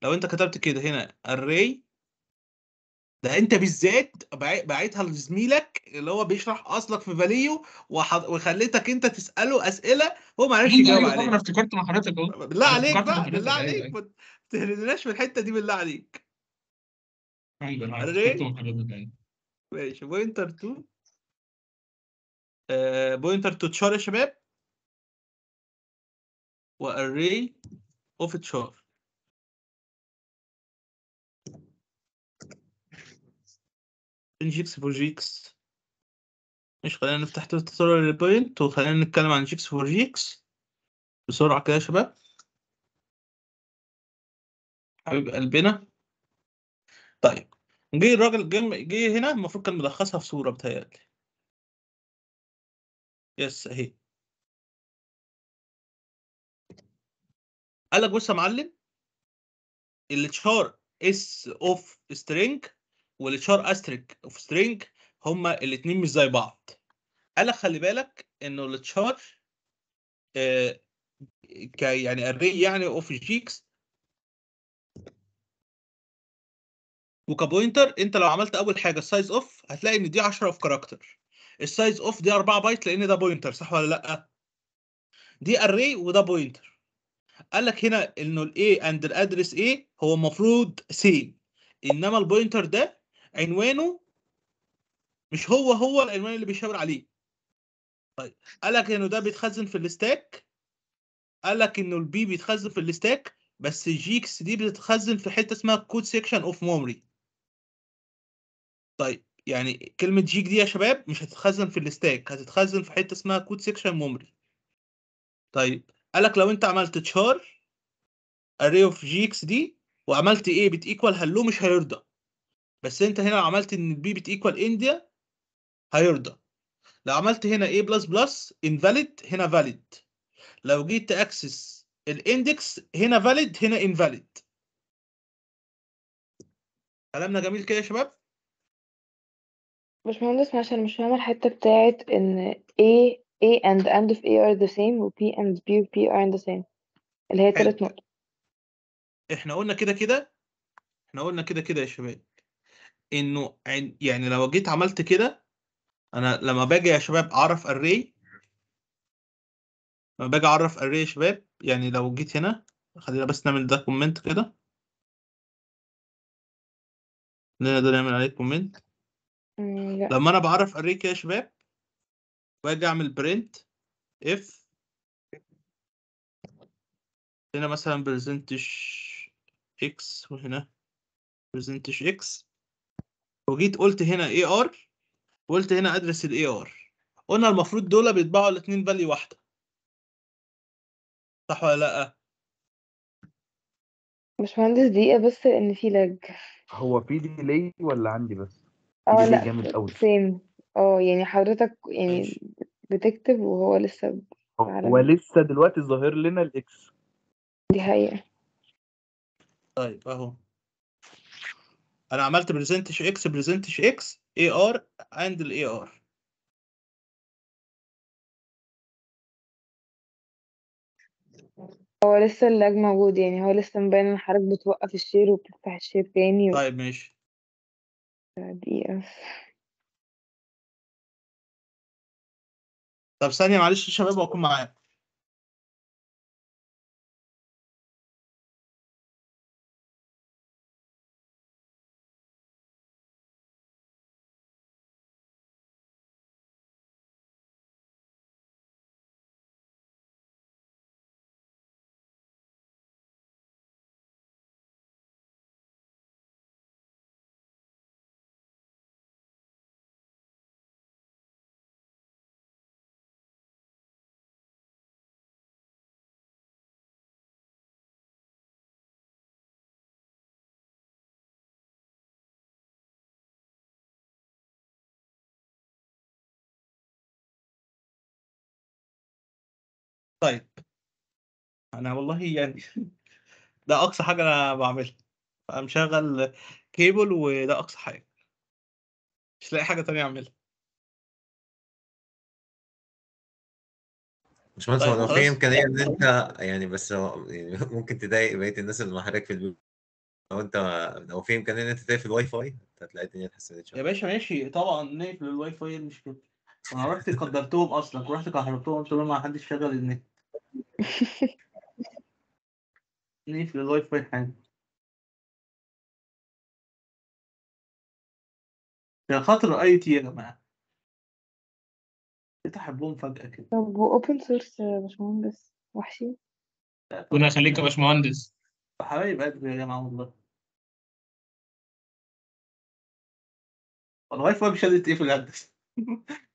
لو انت كتبت كده هنا array ده انت بالذات باعتها لزميلك اللي هو بيشرح اصلك في فاليو وحض... وخليتك انت تساله اسئله هو ما عرفش أيوة، يجاوب أيوة، عليك انا افتكرت مع حضرتك اهو بالله أيوة، عليك بقى بالله عليك ما تهرناش من الحته دي بالله عليك ماشي بوينتر 2 آه، بوينتر تو تشار يا شباب واري اوف تشار جيكس فور جيكس مش خلينا نفتح تويتر البوينت وخلينا نتكلم عن جيكس فور جيكس بسرعة كده يا شباب حبيب قلبنا طيب جه الراجل جه, هنا المفروض كان ملخصها في صورة بتهيألي يس اهي قال لك بص يا معلم التشار اس اوف سترينج والتشار استريك اوف سترينج هما الاثنين مش زي بعض قال خلي بالك انه التشار آه يعني اري يعني اوف جيكس وكبوينتر انت لو عملت اول حاجه السايز اوف هتلاقي ان دي 10 اوف كاركتر السايز اوف دي 4 بايت لان ده بوينتر صح ولا لا دي اري وده بوينتر قال لك هنا انه الاي اند الادرس ايه هو المفروض سيم انما البوينتر ده عنوانه مش هو هو العنوان اللي بيشاور عليه طيب قال لك انه ده بيتخزن في الستاك قال لك انه البي بيتخزن في الستاك بس جيكس دي بتتخزن في حته اسمها كود سيكشن اوف ميموري طيب يعني كلمه جيك دي يا شباب مش هتتخزن في الستاك هتتخزن في حته اسمها كود سيكشن ميموري طيب قال لك لو انت عملت تشار array of gx دي وعملت ايه بتيكوال هلو مش هيرضى بس انت هنا لو عملت ان البي بتيكوال انديا هيرضى لو عملت هنا A بلس بلس انفاليد هنا فاليد لو جيت تاكسس الاندكس هنا فاليد هنا انفاليد كلامنا جميل كده يا شباب مش مهندس عشان مش فاهم الحته بتاعت ان A A and and of A are the same و P and B of P are the same اللي هي تلات نقطه احنا قلنا كده كده احنا قلنا كده كده يا شباب انه يعني لو جيت عملت كده انا لما باجي يا شباب اعرف اري لما باجي اعرف اري يا شباب يعني لو جيت هنا خلينا بس نعمل ده كومنت كده نقدر نعمل عليه كومنت لما انا بعرف اري كده يا شباب واجي اعمل برنت اف هنا مثلا برزنتش اكس وهنا برزنتش اكس وجيت قلت هنا اي ار وقلت هنا ادرس الاي ار قلنا المفروض دول بيطبعوا الاثنين فاليو واحده صح ولا لا مش مهندس دقيقه بس ان في لاج هو في ديلي ولا عندي بس اه لا جامد قوي سيم اه يعني حضرتك يعني بتكتب وهو لسه هو لسه دلوقتي ظاهر لنا الاكس دي حقيقه طيب اهو انا عملت برزنتش اكس برزنتش اكس اي ار اند الاي ار هو لسه اللاج موجود يعني هو لسه مبين ان حضرتك بتوقف الشير وبتفتح الشير تاني و... طيب ماشي دقيقة طب ثانية معلش يا شباب واكون طيب انا والله يعني ده اقصى حاجه انا بعملها أنا مشغل كيبل وده اقصى حاجه مش لاقي حاجه تانية اعملها مش مهندس طيب هو في امكانيه ان انت يعني بس يعني ممكن تضايق بقيه الناس اللي محرك في البيت لو انت لو في امكانيه ان انت تقفل الواي فاي هتلاقي الدنيا اتحسنت شويه يا باشا ماشي طبعا نقفل الواي فاي مش كده انا رحت قدرتهم اصلا ورحت كهربتهم قلت لهم ما حدش شغل النت نقفل الواي فاي حالا كان خاطر اي تي يا جماعه تحبهم فجأة كده طب اوبن سورس يا باشمهندس وحشي ربنا يخليك يا باشمهندس حبايب قلبي يا جماعه والله الواي فاي مش قادر تقفل يا هندسه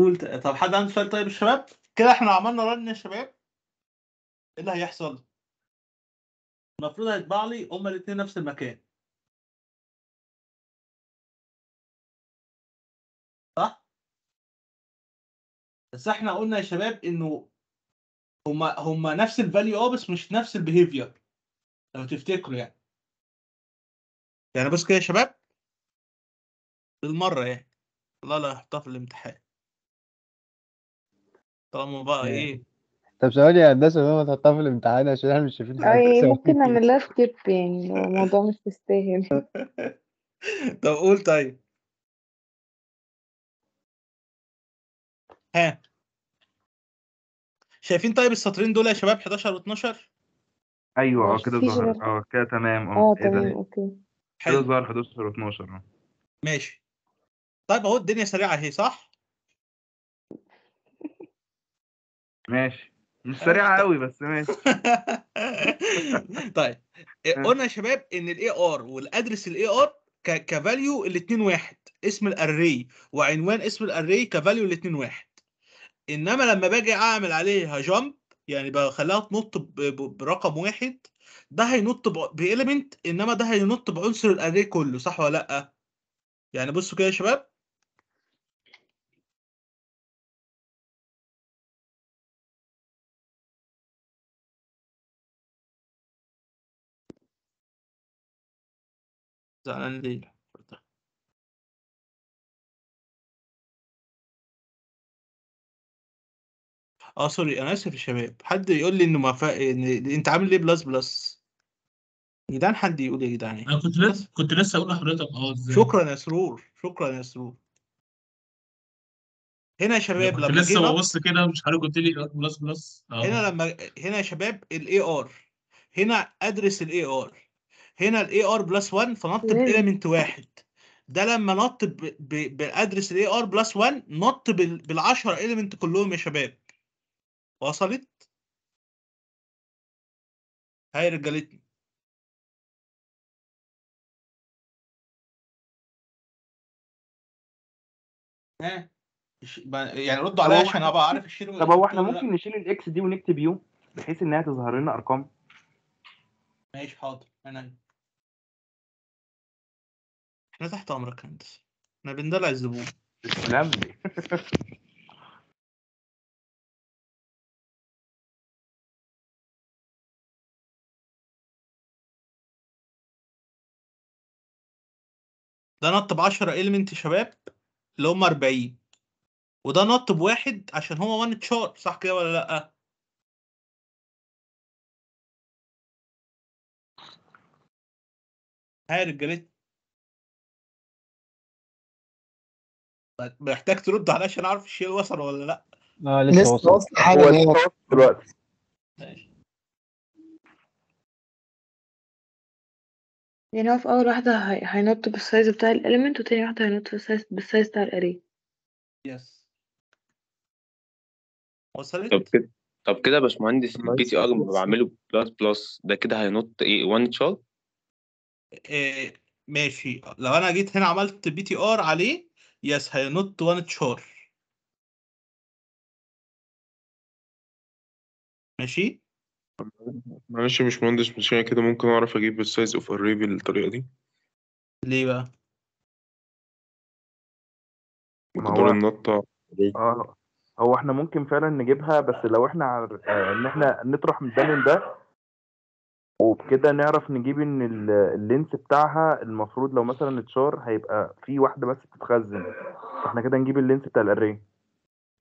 قول طب حد عنده سؤال طيب الشباب كده احنا عملنا رن يا شباب ايه اللي هيحصل المفروض هيطبع لي هما الاثنين نفس المكان صح بس احنا قلنا يا شباب انه هما هما نفس الفاليو اه بس مش نفس البيهيفير لو تفتكروا يعني يعني بس كده يا شباب بالمره يعني الله لا يحطها في الامتحان طالما بقى آه. ايه طب ثواني يا هندسة ماما تحطها في الامتحان عشان احنا مش شايفين حاجة اي ممكن اعملها سكيب يعني الموضوع مش مستاهل طب قول طيب ها شايفين طيب السطرين دول يا شباب 11 و12 ايوه اه كده ظهر اه كده تمام اه, آه، ايه ده اوكي كده حلو ظهر 11 و12 آه. ماشي طيب اهو الدنيا سريعة اهي صح ماشي مش آه، سريعه قوي طيب. بس ماشي طيب إيه، آه. قلنا يا شباب ان الاي ار والادرس الاي ار كفاليو الاثنين واحد اسم الاري وعنوان اسم الاري كفاليو الاثنين واحد انما لما باجي اعمل عليها جامب يعني بخليها تنط برقم واحد ده هينط بإيليمنت انما ده هينط بعنصر الاري كله صح ولا لا؟ يعني بصوا كده يا شباب زعلان ليه اه سوري انا اسف يا شباب حد يقول لي انه ما فا... إن... انت عامل ليه بلس بلس يا جدعان حد يقول إيه يا جدعان انا كنت لسه كنت لسه اقول لحضرتك اه ازاي شكرا يا سرور شكرا يا سرور هنا يا شباب كنت لما لسه ببص كده مش عارف قلت لي بلس بلس أوه. هنا لما هنا يا شباب الاي ار هنا ادرس الاي ار هنا الاي ار بلس 1 فنط بالاليمنت واحد ده لما نط بالادرس الاي ار بلس 1 نط بال 10 اليمنت كلهم يا شباب وصلت هاي رجالتني ها يعني ردوا عليا عشان ابقى عارف الشيل طب هو احنا ممكن نشيل الاكس دي ونكتب يو بحيث انها تظهر لنا ارقام ماشي حاضر انا احنا تحت امرك انت احنا بندلع الزبون تسلم لي ده نط ب 10 اليمنت شباب اللي هم 40 وده نط بواحد عشان هو وان تشار صح كده ولا لا ها يا محتاج ترد عليا عشان اعرف الشيء وصل ولا لا لسه وصل حالا دلوقتي يعني هو في اول واحده هينط بالسايز بتاع الاليمنت وتاني واحده هينط بالسايز بالسايز بتاع الاري يس وصلت طب كده طب كده يا باشمهندس البي تي ار بعمله بلس بلس ده كده هينط ايه وان شوت؟ إيه ماشي لو انا جيت هنا عملت بي تي ار عليه Yes, هينط وانا تشور ماشي معلش يا باشمهندس مش كده ممكن اعرف اجيب السايز اوف اري بالطريقه دي ليه بقى مقدار النطه إيه؟ اه هو احنا ممكن فعلا نجيبها بس لو احنا عر... آه، ان احنا نطرح من ده من ده وبكده نعرف نجيب ان اللينس بتاعها المفروض لو مثلا اتشار هيبقى في واحده بس بتتخزن فاحنا كده نجيب اللينس بتاع الاري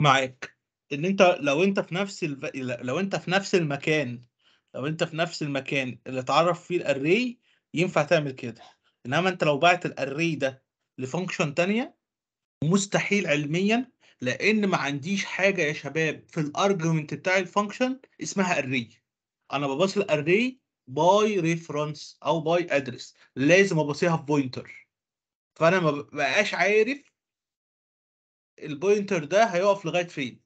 معاك ان انت لو انت في نفس الف... لو انت في نفس المكان لو انت في نفس المكان اللي اتعرف فيه الاري ينفع تعمل كده انما انت لو بعت الاري ده لفانكشن تانية مستحيل علميا لان ما عنديش حاجه يا شباب في الارجيومنت بتاع الفانكشن اسمها اري انا ببص الاري باي ريفرنس او باي ادرس لازم ابصيها في بوينتر فانا ما بقاش عارف البوينتر ده هيقف لغايه فين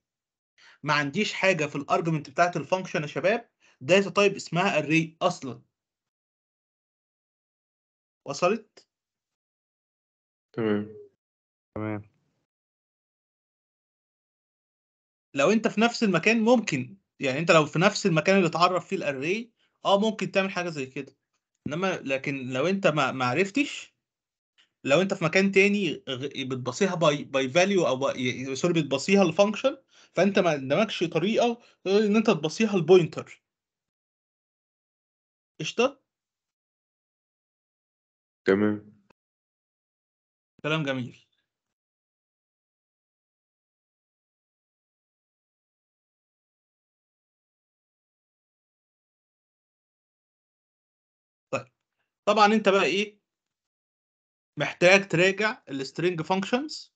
ما عنديش حاجه في الارجمنت بتاعت الفانكشن يا شباب داتا تايب اسمها array اصلا وصلت تمام تمام لو انت في نفس المكان ممكن يعني انت لو في نفس المكان اللي اتعرف فيه الاري اه ممكن تعمل حاجه زي كده انما لكن لو انت ما ما عرفتش لو انت في مكان تاني بتبصيها باي باي فاليو او سوري بتبصيها الفانكشن فانت ما عندكش طريقه ان انت تبصيها البوينتر قشطه تمام كلام جميل طبعا انت بقى ايه محتاج تراجع السترينج فانكشنز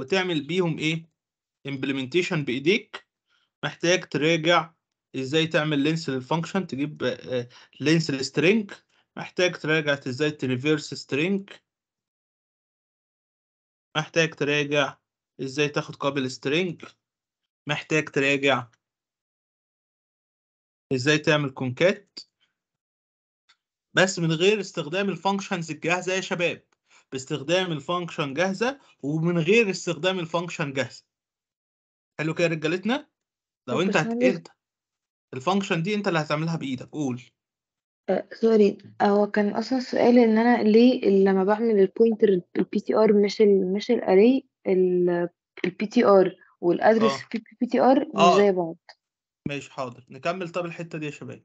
وتعمل بيهم ايه امبلمنتيشن بايديك محتاج تراجع ازاي تعمل لينس للفانكشن تجيب آه، لينس للسترينج محتاج تراجع ازاي تريفيرس سترينج محتاج تراجع ازاي تاخد قابل سترينج محتاج تراجع ازاي تعمل كونكات بس من غير استخدام الفانكشنز الجاهزه يا شباب باستخدام الفانكشن جاهزه ومن غير استخدام الفانكشن جاهزه حلو كده يا رجالتنا لو انت هتقلت الفانكشن دي انت اللي هتعملها بايدك قول أه، سوري هو كان اصلا سؤالي ان انا ليه لما بعمل البوينتر البي تي ار مش الـ مش الاري البي تي ار والادرس في البي تي ار مش آه. زي بعض ماشي حاضر نكمل طب الحته دي يا شباب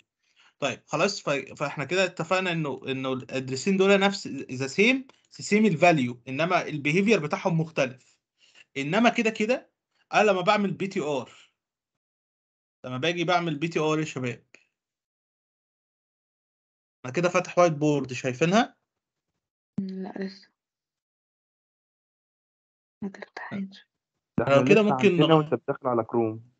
طيب خلاص ف... فاحنا كده اتفقنا انه انه الادرسين دول نفس ذا سيم سيم الفاليو انما البيهيفير بتاعهم مختلف انما كده كده انا لما بعمل بي تي ار لما باجي بعمل بي تي ار يا شباب انا كده فاتح وايت بورد شايفينها لا لسه ما تفتحش احنا كده ممكن هنا وانت بتدخل على كروم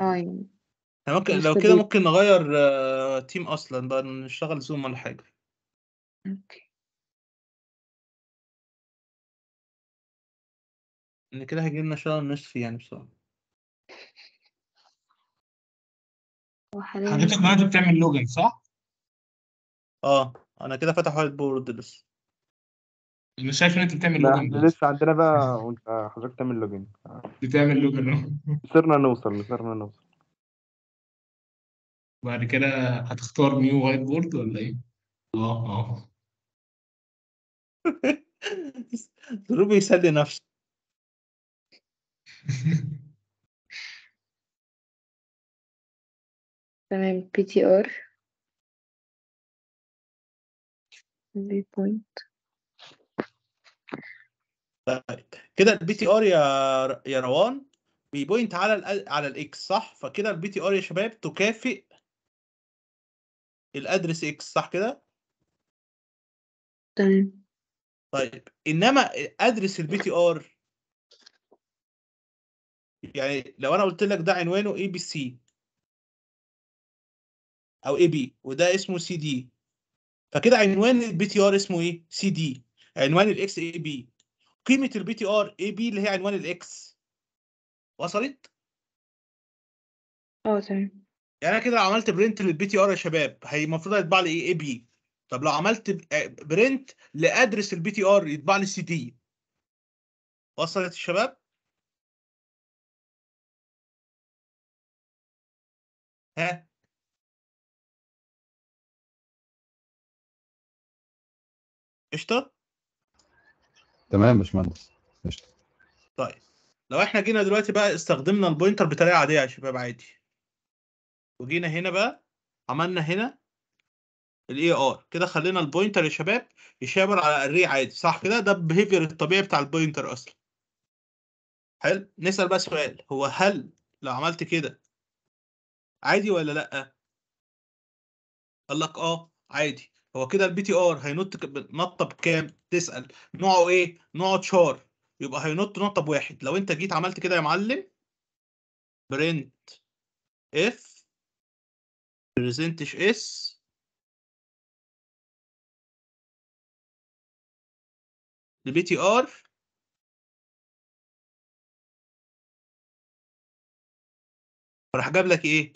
ايوه احنا يعني ممكن لو كده ممكن نغير آه، تيم اصلا بقى نشتغل زوم ولا حاجه اوكي ان كده هيجي لنا شهر نصف يعني بسرعه حضرتك دلوقتي بتعمل لوجن صح؟ اه انا كده فتح وايت بورد لسه انا شايف ان انت بتعمل لوجن لسه عندنا بقى وانت حضرتك تعمل لوجن بتعمل لوجن صرنا نوصل صرنا نوصل بعد كده هتختار نيو وايت بورد ولا ايه؟ اه اه روبي يسلي نفسه تمام بي تي ار فيو بوينت كده البي تي ار يا يا روان بي بوينت على الـ على الاكس صح فكده البي تي ار يا شباب تكافئ الادرس اكس صح كده تمام طيب انما ادرس البي تي ار يعني لو انا قلت لك ده عنوانه اي بي سي او اي بي وده اسمه سي دي فكده عنوان البي تي ار اسمه ايه سي دي عنوان الاكس اي بي قيمه البي تي ار اي بي اللي هي عنوان الاكس وصلت اه تمام يعني انا كده عملت برنت للبي تي ار يا شباب هي المفروض هيطبع لي ايه اي بي طب لو عملت برنت آه، لادرس البي تي ار يطبع لي سي دي وصلت الشباب ها قشطه تمام يا باشمهندس قشطه طيب لو احنا جينا دلوقتي بقى استخدمنا البوينتر بطريقه عاديه يا شباب عادي وجينا هنا بقى عملنا هنا الاي ار كده خلينا البوينتر يا شباب يشاور على الري عادي صح كده ده البيهيفير الطبيعي بتاع البوينتر اصلا حلو نسال بقى سؤال هو هل لو عملت كده عادي ولا لا قال لك اه عادي هو كده البي تي ار هينط نطه بكام تسال نوعه ايه نوعه تشار يبقى هينط نطه بواحد لو انت جيت عملت كده يا معلم برنت اف برزنتش اس لبي تي ار راح جاب لك ايه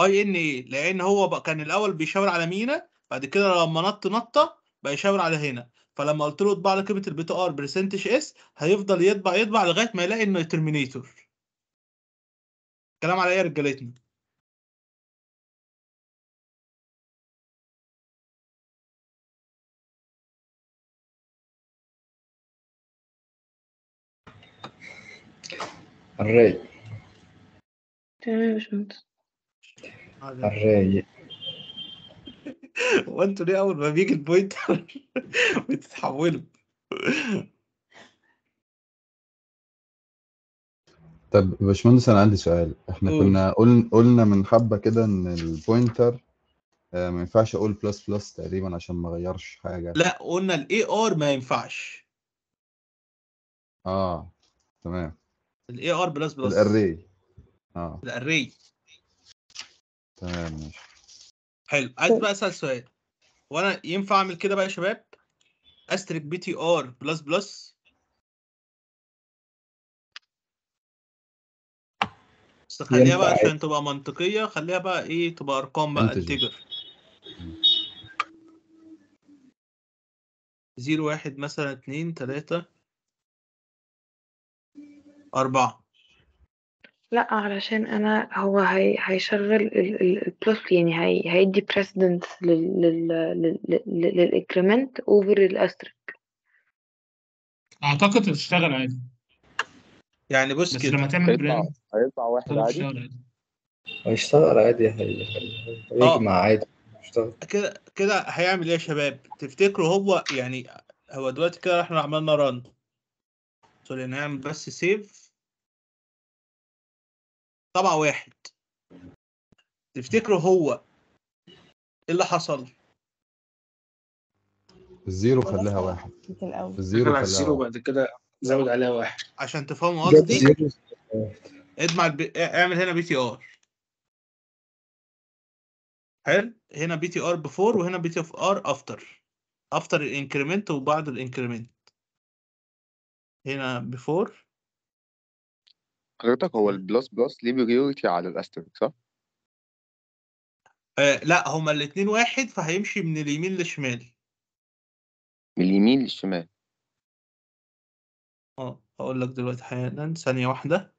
اي ان ايه لان هو بقى كان الاول بيشاور على مينا بعد كده لما نط نطه بقى يشاور على هنا فلما قلت له اطبع لي قيمه البيتا ار برسنتج اس هيفضل يطبع يطبع لغايه ما يلاقي انه ترمينيتور كلام على ايه رجالتنا الرايق تمام يا باشمهندس الرايق هو انتوا ليه اول ما بيجي البوينت بتتحولوا طب باشمهندس انا عندي سؤال احنا قول كنا قلنا قلنا من حبة كده ان البوينتر آه، ما ينفعش اقول بلس بلس تقريبا عشان ما اغيرش حاجة لا قلنا الاي ار ما ينفعش اه تمام الاي ار بلس بلس الاري اه الاري تمام ماشي حلو عايز بقى اسال سؤال وانا ينفع اعمل كده بقى يا شباب استريك بي تي ار بلس بلس بس خليها بقى عشان تبقى منطقيه خليها بقى ايه تبقى ارقام بقى التجر زيرو واحد مثلا اتنين تلاتة أربعة لا علشان انا هو هي هيشغل البلس يعني هي هيدي بريسيدنت بريسيدنس للاجريمنت اوفر الاستريك اعتقد هتشتغل عادي يعني بص بس كده لما تعمل هيطلع براند هيطلع واحد عادي هيشتغل عادي هيجمع آه. عادي كده كده هيعمل ايه يا شباب؟ تفتكروا هو يعني هو دلوقتي كده احنا عملنا ران سوري نعمل بس سيف طبعا واحد تفتكروا هو ايه اللي حصل؟ الزيرو خلاها واحد الزيرو خلاها الزيرو بعد كده زود عليها واحد عشان تفهموا قصدي اجمع البي... اعمل هنا بي تي ار حلو هنا بي تي ار بفور وهنا بي تي ار افتر افتر الانكريمنت وبعد الانكريمنت هنا بفور حضرتك هو البلس بلس ليه بريورتي على الاستريك صح؟ آه لا هما الاثنين واحد فهيمشي من اليمين للشمال من اليمين للشمال اه اقول لك دلوقتي حالا ثانية واحدة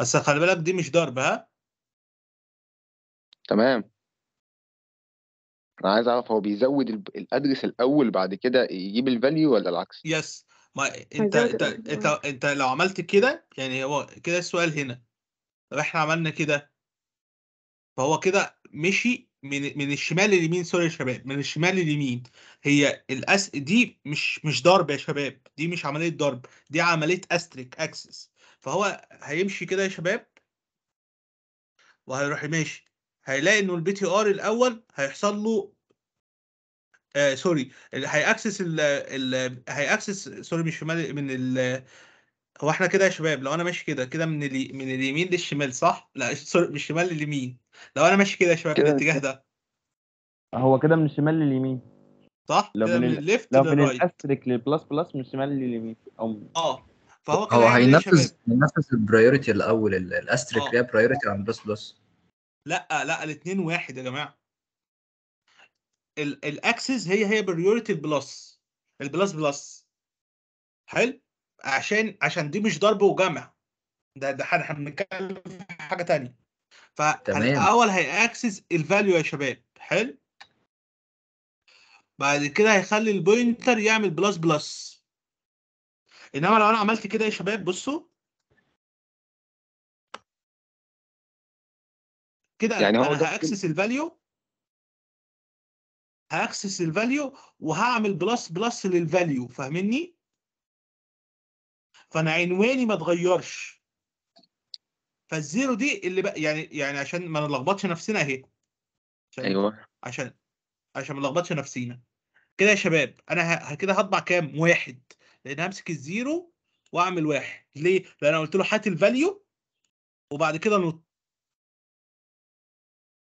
بس خلي بالك دي مش ضرب ها تمام انا عايز اعرف هو بيزود الادرس الاول بعد كده يجيب الفاليو ولا العكس يس ما انت انت انت, انت لو عملت كده يعني هو كده السؤال هنا طب احنا عملنا كده فهو كده مشي من من الشمال لليمين سوري يا شباب من الشمال لليمين هي الأس دي مش مش ضرب يا شباب دي مش عمليه ضرب دي عمليه استريك اكسس فهو هيمشي كده يا شباب وهيروح ماشي هيلاقي انه البي تي ار الاول هيحصل له آه سوري هيأكسس ال هيأكسس سوري مش شمال من ال هو احنا كده يا شباب لو انا ماشي كده كده من الي... من اليمين للشمال صح؟ لا سوري من الشمال لليمين لو انا ماشي كده يا شباب كده الاتجاه ده هو كده من الشمال لليمين صح؟ لو من, الليفت لو من الاسترك للبلس بلس من الشمال لليمين او اه فهو هو يعني إيه هينفذ هينفذ البرايورتي الاول الاسترك ليها برايورتي عن بلس بلس لا لا الاثنين واحد يا جماعه الاكسس هي هي بريورتي البلس البلس بلس حلو عشان عشان دي مش ضرب وجمع ده ده احنا بنتكلم في حاجه تانية فالاول هيأكسس الفاليو يا شباب حلو بعد كده هيخلي البوينتر يعمل بلس بلس انما لو انا عملت كده يا شباب بصوا كده يعني انا هاكسس الفاليو هاكسس الفاليو وهعمل بلس بلس للفاليو فاهمني فانا عنواني ما اتغيرش فالزيرو دي اللي بقى يعني يعني عشان ما نلخبطش نفسنا اهي ايوه عشان عشان ما نلخبطش نفسينا كده يا شباب انا ه... كده هطبع كام واحد لان همسك الزيرو واعمل واحد ليه لان انا قلت له هات الفاليو وبعد كده نط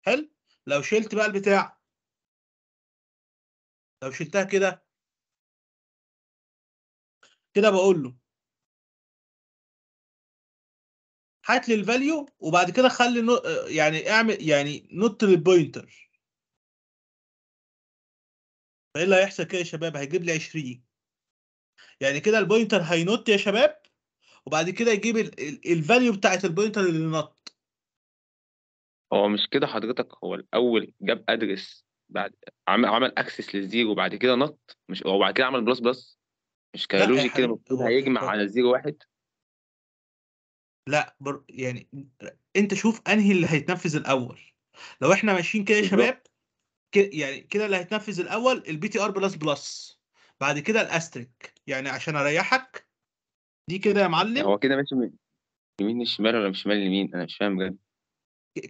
حلو لو شلت بقى البتاع لو شلتها كده كده بقول له هات لي الفاليو وبعد كده خلي نو آه، يعني اعمل يعني نط للبوينتر فايه اللي هيحصل كده يا شباب هيجيب لي 20 يعني كده البوينتر هينط يا شباب وبعد كده يجيب الفاليو بتاعت البوينتر اللي نط هو مش كده حضرتك هو الاول جاب ادرس بعد عمل عمل اكسس للزيرو وبعد كده نط مش هو بعد كده عمل بلس بلس مش كده لوجيك كده هيجمع على الزيرو واحد لا بر... يعني انت شوف انهي اللي هيتنفذ الاول لو احنا ماشيين كده يا شباب ك... يعني كده اللي هيتنفذ الاول البي تي ار بلس بلس بعد كده الاستريك يعني عشان اريحك دي كده يا معلم هو كده ماشي من يمين للشمال ولا من شمال لليمين انا مش فاهم بجد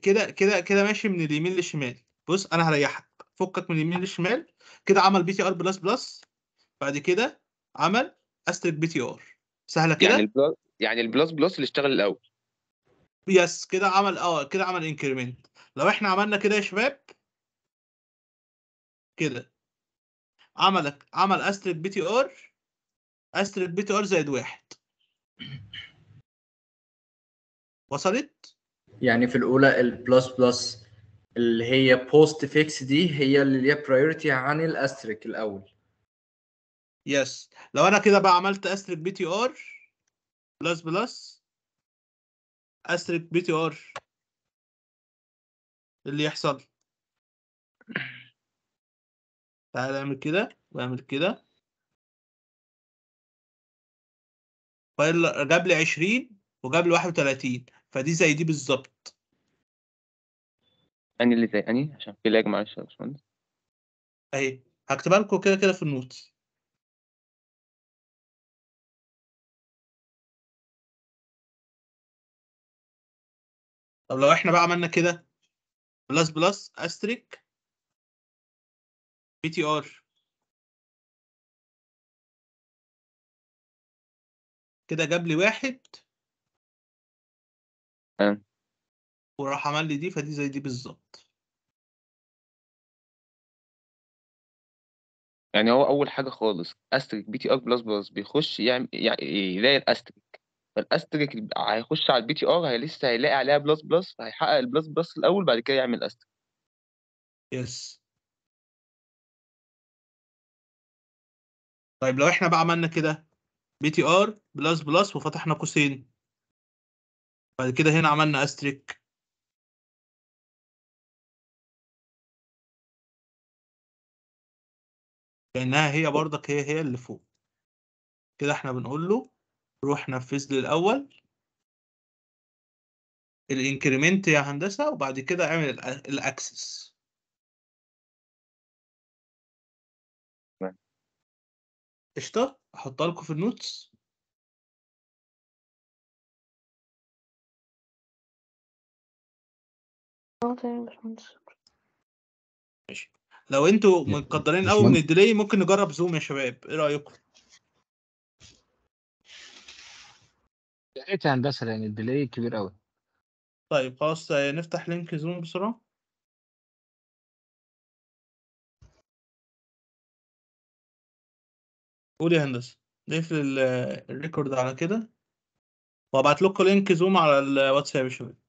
كده كده كده ماشي من اليمين للشمال بص انا هريحك فكك من اليمين للشمال كده عمل بي تي ار بلس بلس بعد كده عمل استريك بي تي ار سهله كده يعني يعني البلس بلس اللي اشتغل الاول يس كده عمل اه كده عمل انكريمنت لو احنا عملنا كده يا شباب كده عملك عمل استريت بي تي ار استريت بي تي ار زائد واحد وصلت يعني في الاولى البلس بلس اللي هي بوست فيكس دي هي اللي ليها برايورتي عن الاستريك الاول يس لو انا كده بقى عملت استريك بي تي ار بلس بلس أسترك بي تي ار اللي يحصل تعال اعمل كده واعمل كده فايل جاب لي 20 وجاب لي 31 فدي زي دي بالظبط اني اللي زي اني عشان في لاج معلش يا باشمهندس اهي هكتبها لكم كده كده في النوت طب لو احنا بقى عملنا كده بلس بلس استريك بي تي ار كده جاب لي واحد وراح عمل لي دي فدي زي دي بالظبط يعني هو اول حاجه خالص استريك بي تي ار بلس بلس بيخش يعمل يعني يلاقي الاستريك فالاستريك هيخش على البي تي ار هي لسه هيلاقي عليها بلس بلس هيحقق البلس بلس الاول بعد كده يعمل استريك يس طيب لو احنا بقى عملنا كده بي تي ار بلس بلس وفتحنا قوسين بعد كده هنا عملنا استريك لانها هي برضك هي هي اللي فوق كده احنا بنقول له روح نفذ لي الاول الانكريمنت يا هندسه وبعد كده اعمل الاكسس قشطه احطها لكم في النوتس لو انتوا مقدرين قوي من الديلي ممكن نجرب زوم يا شباب ايه رايكم يا هندسه لان الديلي كبير قوي طيب خلاص نفتح لينك زوم بسرعه قول يا هندسه نقفل الريكورد على كده وابعت لكم لينك زوم على الواتساب يا شباب